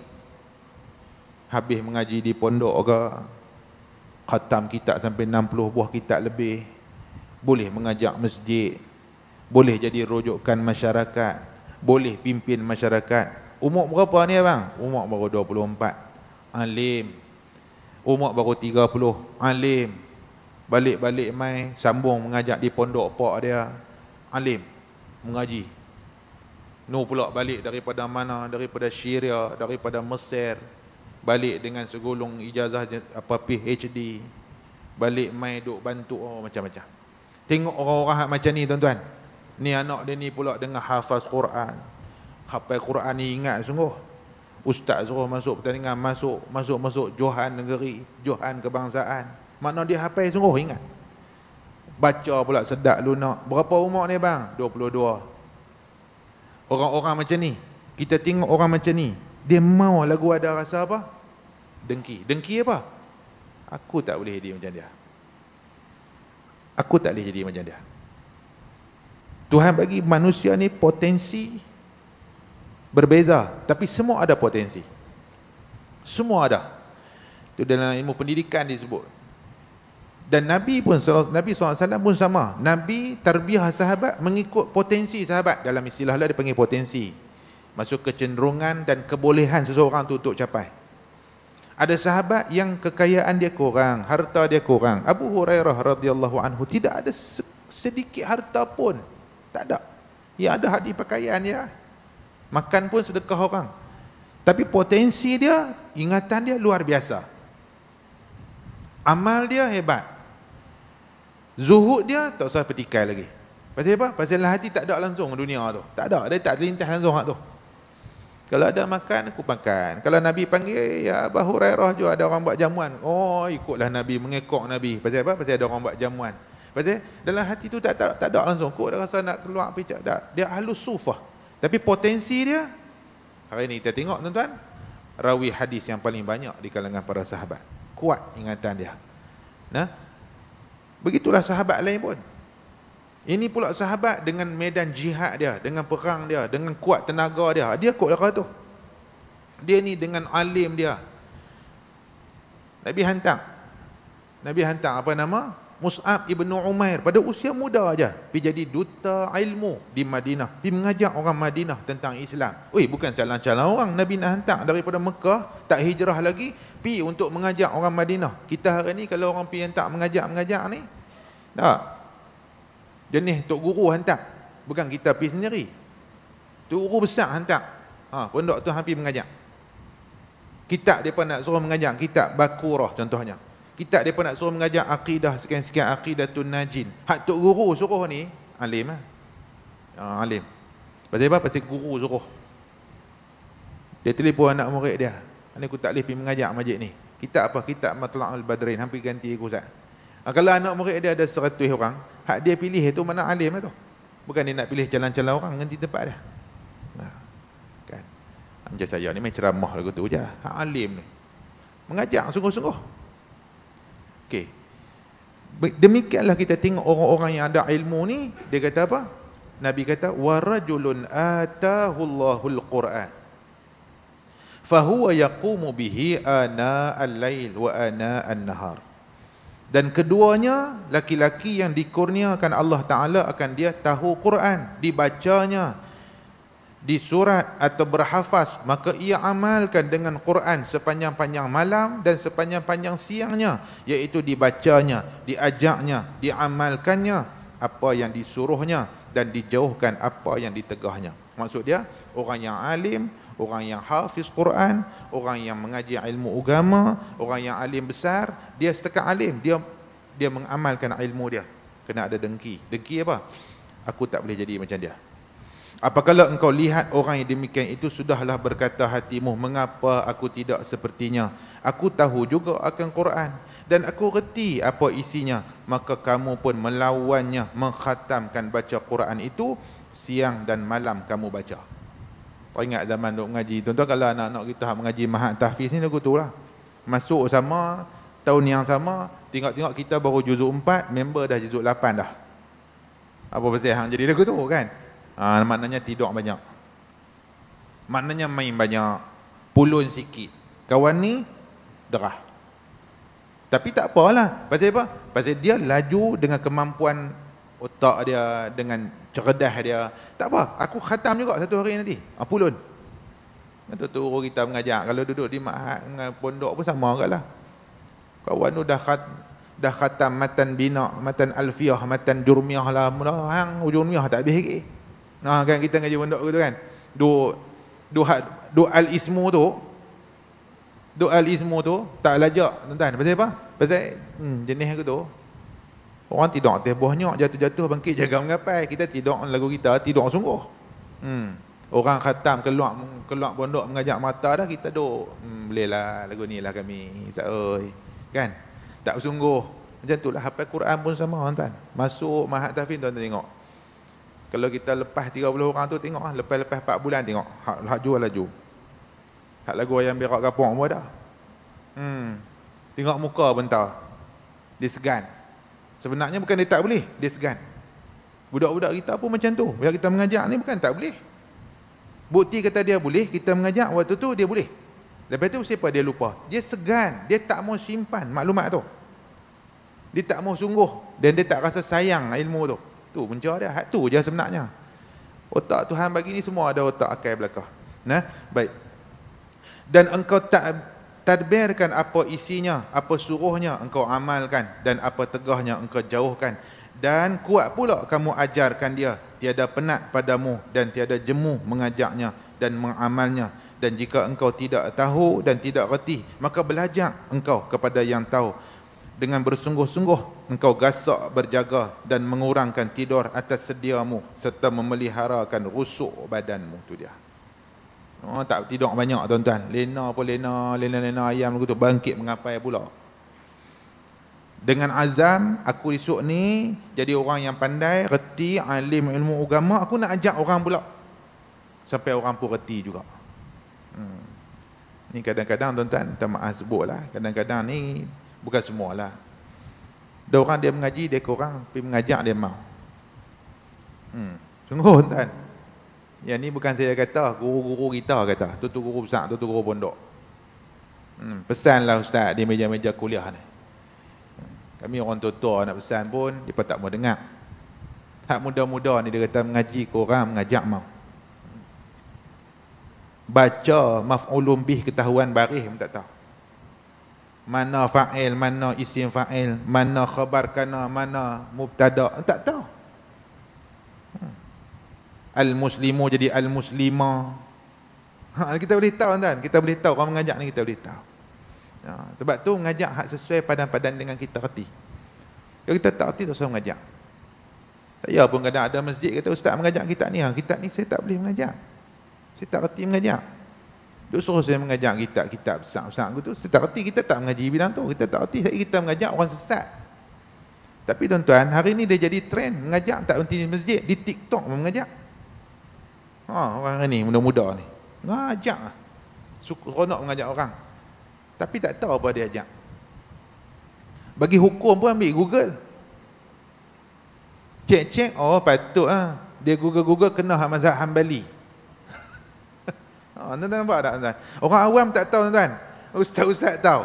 Habis mengaji di pondok ke, khatam kitab sampai 60 buah kitab lebih, boleh mengajak masjid, boleh jadi rujukan masyarakat boleh pimpin masyarakat umur berapa ni abang umur baru 24 alim umur baru 30 alim balik-balik mai sambung mengajak di pondok pak dia alim mengaji nu pula balik daripada mana daripada syria daripada mesir balik dengan segulung ijazah apa PhD balik mai duk bantu oh, macam-macam tengok orang-orang macam ni tuan-tuan Ni anak dia ni pula dengar hafaz Quran. Hafal Quran ni ingat sungguh. Ustaz suruh masuk pertandingan, masuk, masuk, masuk Johan negeri, Johan kebangsaan. Mana dia hafal sungguh ingat. Baca pula sedak lunak. Berapa umur ni bang? 22. Orang-orang macam ni. Kita tengok orang macam ni. Dia mau lagu ada rasa apa? Dengki. Dengki apa? Aku tak boleh jadi macam dia. Aku tak boleh jadi macam dia. Tuhan bagi manusia ni potensi berbeza tapi semua ada potensi. Semua ada. Itu dalam ilmu pendidikan disebut. Dan Nabi pun Nabi SAW pun sama. Nabi terbiah sahabat mengikut potensi sahabat. Dalam istilah lah dia panggil potensi. Masuk kecenderungan dan kebolehan seseorang tu untuk capai. Ada sahabat yang kekayaan dia kurang, harta dia kurang. Abu Hurairah radhiyallahu anhu tidak ada sedikit harta pun tak ada. Ya ada hadi pakaian ya. Makan pun sedekah orang. Tapi potensi dia, ingatan dia luar biasa. Amal dia hebat. Zuhud dia tak usah petikai lagi. Pasal apa? Pasal hati tak ada langsung dunia tu. Tak ada. Dia tak terlintas langsung hak tu. Kalau ada makan, aku makan. Kalau Nabi panggil, ya Abu Hurairah juga ada orang buat jamuan. Oh, ikutlah Nabi. Mengekok Nabi. Pasal apa? Pasal ada orang buat jamuan. Pasal dalam hati tu tak tak, tak ada langsung. Kok dah rasa nak keluar api tak, tak. Dia halus sufah. Tapi potensi dia hari ni kita tengok tuan-tuan rawi hadis yang paling banyak di kalangan para sahabat. Kuat ingatan dia. Nah. Begitulah sahabat lain pun. Ini pula sahabat dengan medan jihad dia, dengan perang dia, dengan kuat tenaga dia. Dia kuat dah tu. Dia ni dengan alim dia. Nabi hantar. Nabi hantar apa nama? Mus'ab ibnu Umair pada usia muda aja pi jadi duta ilmu di Madinah pi mengajar orang Madinah tentang Islam Ui, bukan calon calon orang Nabi nak hantar daripada Mekah tak hijrah lagi pi untuk mengajar orang Madinah kita hari ni kalau orang pi hantar mengajar-mengajar ni tak jenis Tok Guru hantar bukan kita pi sendiri Tok Guru besar hantar ha, pondok tu hampir mengajar kitab mereka nak suruh mengajar kitab Bakurah contohnya kitab depa nak suruh mengajar akidah sekian-sekian akidah tu najin. Hak tok guru suruh ni alim ah. Ha, alim. Pasal apa? Pasal guru suruh. Dia telefon anak murid dia. Ini aku tak boleh pergi mengajar majlis ni. Kita apa? Kitab Matla'ul Badrin. Hampir ganti aku Ustaz. Ha, kalau anak murid dia ada seratus orang, hak dia pilih itu mana alim itu. Lah Bukan dia nak pilih jalan-jalan orang, ganti tempat dia. Ha, kan? Ha, macam saya ni main ceramah lagu tu je. Hak alim ni. Mengajar sungguh-sungguh. Okey. Demikianlah kita tengok orang-orang yang ada ilmu ni, dia kata apa? Nabi kata warajulun atahu Allahul Quran. Fahuwa yaqumu bihi ana al-lail wa ana an-nahar. Dan keduanya laki-laki yang dikurniakan Allah Taala akan dia tahu Quran, dibacanya, di surat atau berhafaz maka ia amalkan dengan Quran sepanjang-panjang malam dan sepanjang-panjang siangnya iaitu dibacanya diajaknya diamalkannya apa yang disuruhnya dan dijauhkan apa yang ditegahnya maksud dia orang yang alim orang yang hafiz Quran orang yang mengaji ilmu agama orang yang alim besar dia setakat alim dia dia mengamalkan ilmu dia kena ada dengki dengki apa aku tak boleh jadi macam dia Apakala engkau lihat orang yang demikian itu sudahlah berkata hatimu mengapa aku tidak sepertinya. Aku tahu juga akan Quran dan aku reti apa isinya. Maka kamu pun melawannya mengkhatamkan baca Quran itu siang dan malam kamu baca. Kau ingat zaman duk mengaji tuan-tuan kalau anak-anak kita hak mengaji mahat tahfiz ni aku tu lah. Masuk sama tahun yang sama tengok-tengok kita baru juzuk 4 member dah juzuk 8 dah. Apa pasal hang jadi lagu tu kan? Ha, maknanya tidur banyak. Maknanya main banyak. Pulun sikit. Kawan ni, derah. Tapi tak apalah. Pasal apa? Pasal dia laju dengan kemampuan otak dia, dengan cerdas dia. Tak apa. Aku khatam juga satu hari nanti. Ha, pulun. Itu tu guru kita mengajar. Kalau duduk di mahat dengan pondok pun sama agak lah. Kawan tu dah khat, dah khatam matan bina, matan alfiah, matan jurmiah lah. Mula, hang, jurmiah tak habis lagi. Ah kan kita ngaji pondok tu kan. Do, do doa al ismu tu do al ismu tu tak lajak tuan-tuan. Pasal apa? Pasal hmm, jenis aku tu orang tidur teh buahnya jatuh-jatuh bangkit jaga mengapai. Kita tidur lagu kita tidur sungguh. Hmm. Orang khatam keluar keluar pondok mengajak mata dah kita do Hmm, boleh lah, lagu ni lah kami. Saoi. Kan? Tak bersungguh. Macam tu lah hafal Quran pun sama tuan-tuan. Masuk mahat tahfiz tuan-tuan tengok kalau kita lepas 30 orang tu tengok lah, lepas-lepas 4 bulan tengok hak hak jual laju hak lagu ayam berak kapung apa dah hmm tengok muka pun tahu dia segan sebenarnya bukan dia tak boleh dia segan budak-budak kita pun macam tu bila kita mengajar ni bukan tak boleh bukti kata dia boleh kita mengajar waktu tu dia boleh lepas tu siapa dia lupa dia segan dia tak mau simpan maklumat tu dia tak mau sungguh dan dia tak rasa sayang ilmu tu Tu punca dia. Hak tu je sebenarnya. Otak Tuhan bagi ni semua ada otak akal belakang. Nah, baik. Dan engkau tak tadbirkan apa isinya, apa suruhnya engkau amalkan dan apa tegahnya engkau jauhkan. Dan kuat pula kamu ajarkan dia. Tiada penat padamu dan tiada jemu mengajaknya dan mengamalnya. Dan jika engkau tidak tahu dan tidak reti, maka belajar engkau kepada yang tahu dengan bersungguh-sungguh engkau gasak berjaga dan mengurangkan tidur atas sediamu serta memeliharakan rusuk badanmu tu dia. Oh tak tidur banyak tuan-tuan. Lena pun lena, lena-lena ayam begitu bangkit mengapai pula. Dengan azam aku esok ni jadi orang yang pandai, reti, alim ilmu agama, aku nak ajak orang pula. Sampai orang pun reti juga. Hmm. Ni kadang-kadang tuan-tuan, tak maaf sebutlah. Kadang-kadang ni Bukan semualah. Ada orang dia mengaji, dia kurang, pergi mengajak dia mau. Hmm. Sungguh tuan. Yang ni bukan saya kata, guru-guru kita kata. tu guru besar, tu guru pondok. Hmm. Pesanlah ustaz di meja-meja kuliah ni. Hmm, kami orang tua-tua nak pesan pun, dia tak mau dengar. Tak muda-muda ni dia kata mengaji korang, mengajak mau. Baca maf'ulum bih ketahuan baris, tak tahu mana fa'il, mana isim fa'il, mana khabar kana, mana mubtada, tak tahu. Hmm. Al-Muslimu jadi Al-Muslima. Ha, kita boleh tahu tuan, kita boleh tahu, orang mengajak ni kita boleh tahu. Ha, sebab tu mengajak hak sesuai padan-padan dengan kita reti. Kalau kita tak reti, tak usah mengajak. Tak pun kadang ada masjid kata, ustaz mengajak kita ni, ha, kita ni saya tak boleh mengajak. Saya tak reti mengajak. Dia suruh saya mengajar kitab-kitab besar-besar gitu. Saya tak reti kita tak mengaji bidang tu. Kita tak reti saya kita mengajar orang sesat. Tapi tuan-tuan, hari ni dia jadi trend mengajar tak henti di masjid, di TikTok pun mengajar. Ha, orang ni muda-muda ni. Mengajar ah. Seronok mengajar orang. Tapi tak tahu apa dia ajak. Bagi hukum pun ambil Google. Cek-cek, oh patutlah. Dia Google-Google kena Hamzah Hambali. Oh, tuan-tuan nampak tak tuan-tuan? Orang awam tak tahu tuan-tuan. Ustaz-ustaz tahu.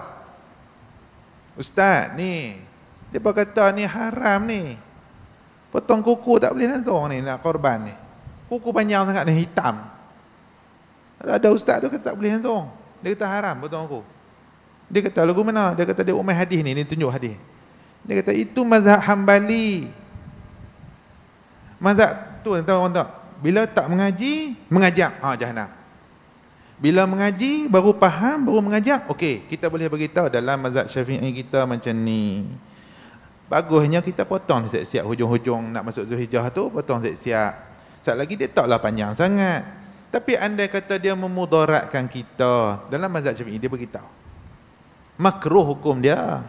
Ustaz ni, dia berkata ni haram ni. Potong kuku tak boleh langsung ni nak korban ni. Kuku panjang sangat ni, hitam. Ada ustaz tu kata tak boleh langsung. Dia kata haram potong kuku. Dia kata lagu mana? Dia kata dia umat hadis ni, ni tunjuk hadis. Dia kata itu mazhab hambali. Mazhab tu, tahu orang tak? Bila tak mengaji, mengajak. Ha, ah, jahannam bila mengaji baru faham baru mengajar. okey kita boleh beritahu dalam mazhab syafi'i kita macam ni bagusnya kita potong siap-siap hujung-hujung nak masuk Zulhijjah tu potong siap-siap sebab lagi dia taklah panjang sangat tapi andai kata dia memudaratkan kita dalam mazhab syafi'i dia beritahu makruh hukum dia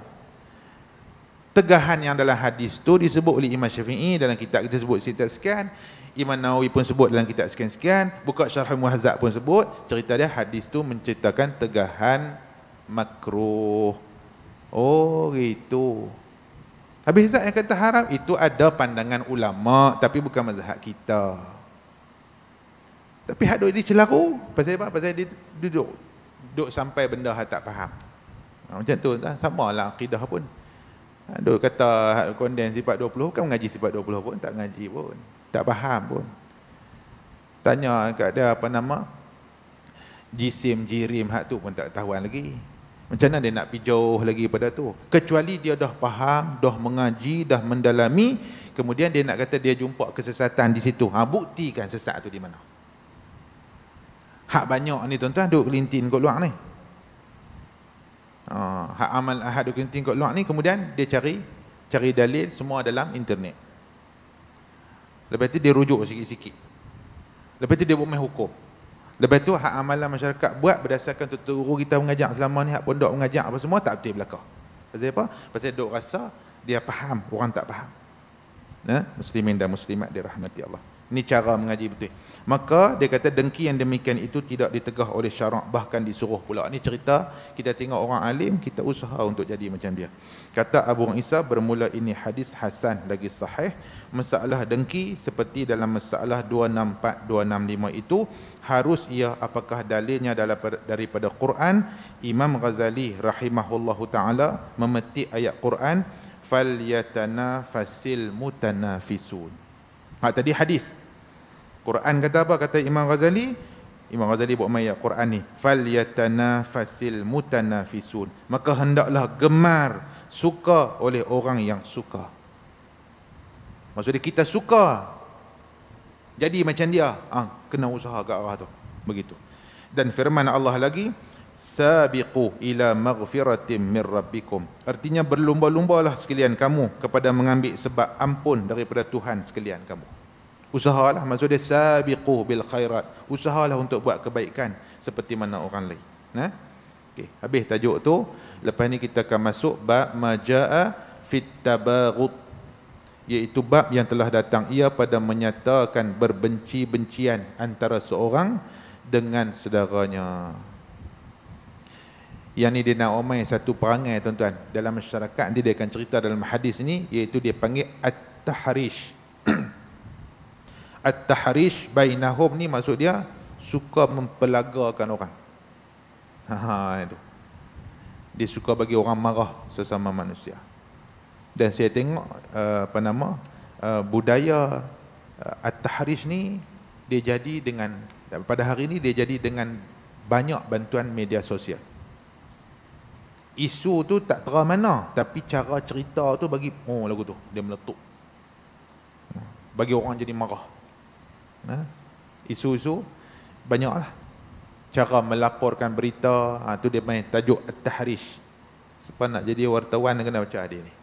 tegahan yang dalam hadis tu disebut oleh Imam Syafi'i dalam kitab kita sebut cerita sekian Imam Nawawi pun sebut dalam kitab sekian-sekian buka syarah muhazzab pun sebut cerita dia hadis tu menceritakan tegahan makruh oh gitu habis Zat yang kata haram itu ada pandangan ulama tapi bukan mazhab kita tapi hak duduk di celaru pasal apa? pasal dia duduk duduk sampai benda hak tak faham ha, macam tu lah, sama lah akidah pun Aduh kata kondens sifat 20 kan mengaji sifat 20 pun tak mengaji pun tak faham pun tanya kat dia apa nama jisim jirim hak tu pun tak tahu lagi macam mana dia nak pergi jauh lagi pada tu kecuali dia dah faham dah mengaji dah mendalami kemudian dia nak kata dia jumpa kesesatan di situ ha buktikan sesat tu di mana hak banyak ni tuan-tuan duk kelintin kat luar ni ha hak amal hak duk kelintin kat luar ni kemudian dia cari cari dalil semua dalam internet Lepas tu dia rujuk sikit-sikit. Lepas tu dia buat main hukum. Lepas tu hak amalan masyarakat buat berdasarkan tuturu kita mengajar selama ni hak pondok mengajar apa semua tak betul belaka. Pasal apa? Pasal dok rasa dia faham, orang tak faham. Nah, muslimin dan muslimat dirahmati Allah. Ini cara mengaji betul. Maka dia kata dengki yang demikian itu tidak ditegah oleh syarak bahkan disuruh pula. Ini cerita kita tengok orang alim kita usaha untuk jadi macam dia. Kata Abu Isa bermula ini hadis hasan lagi sahih. Masalah dengki seperti dalam masalah 264 265 itu harus ia apakah dalilnya dalam daripada Quran Imam Ghazali rahimahullahu taala memetik ayat Quran falyatana fasil mutanafisun Ha, tadi hadis. Quran kata apa? Kata Imam Ghazali. Imam Ghazali buat mayat Quran ni. Fal Fasil, yatanafasil Fisun. Maka hendaklah gemar suka oleh orang yang suka. Maksudnya kita suka. Jadi macam dia. Ha, kena usaha ke arah tu. Begitu. Dan firman Allah lagi sabiqu ila maghfiratim mir rabbikum artinya berlumba-lumbalah sekalian kamu kepada mengambil sebab ampun daripada Tuhan sekalian kamu usahalah maksud dia sabiqu bil khairat usahalah untuk buat kebaikan seperti mana orang lain nah okey habis tajuk tu lepas ni kita akan masuk bab majaa fit tabaghut iaitu bab yang telah datang ia pada menyatakan berbenci-bencian antara seorang dengan saudaranya yang ni dia nak omai satu perangai tuan-tuan dalam masyarakat nanti dia akan cerita dalam hadis ni iaitu dia panggil at-tahrish at-tahrish bainahum ni maksud dia suka mempelagakan orang ha, ha itu dia suka bagi orang marah sesama manusia dan saya tengok uh, apa nama uh, budaya uh, at-tahrish ni dia jadi dengan pada hari ini dia jadi dengan banyak bantuan media sosial isu tu tak terah mana tapi cara cerita tu bagi oh lagu tu dia meletup bagi orang jadi marah ha? isu-isu banyaklah cara melaporkan berita ha, tu dia main tajuk at-tahrish siapa nak jadi wartawan kena baca hadis ni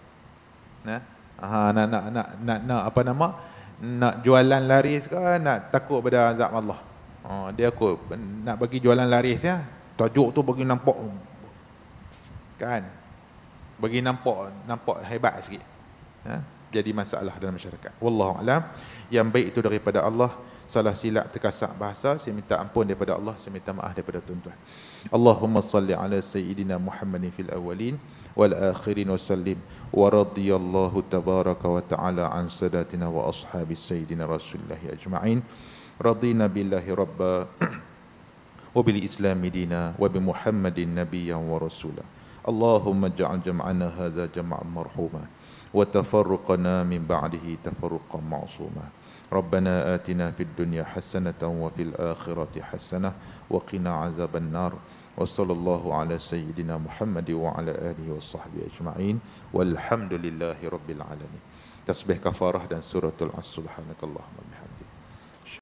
nah ha? ha, nak, nak nak nak nak apa nama nak jualan laris ke nak takut pada azab Allah ha, dia aku nak bagi jualan laris ya tajuk tu bagi nampak kan bagi nampak nampak hebat sikit ha? jadi masalah dalam masyarakat wallahu alam yang baik itu daripada Allah salah silap terkasar bahasa saya minta ampun daripada Allah saya minta maaf daripada tuan-tuan Allahumma salli ala sayyidina Muhammadin fil awalin wal akhirin wa sallim wa radiyallahu tabaraka wa ta'ala an sadatina wa ashabi sayyidina rasulullah ajma'in radina billahi rabba wa bil islami dina wa bi muhammadin nabiyyan wa rasulah اللهم اجعل جمعنا هذا جمعا مرحوما وتفرقنا من بعده تفرقا معصوما ربنا آتنا في الدنيا حسنة وفي الآخرة حسنة وقنا عذاب النار وصلى الله على سيدنا محمد وعلى آله وصحبه أجمعين والحمد لله رب العالمين تسبح كفارة سورة العصر سبحانك اللهم وبحمدك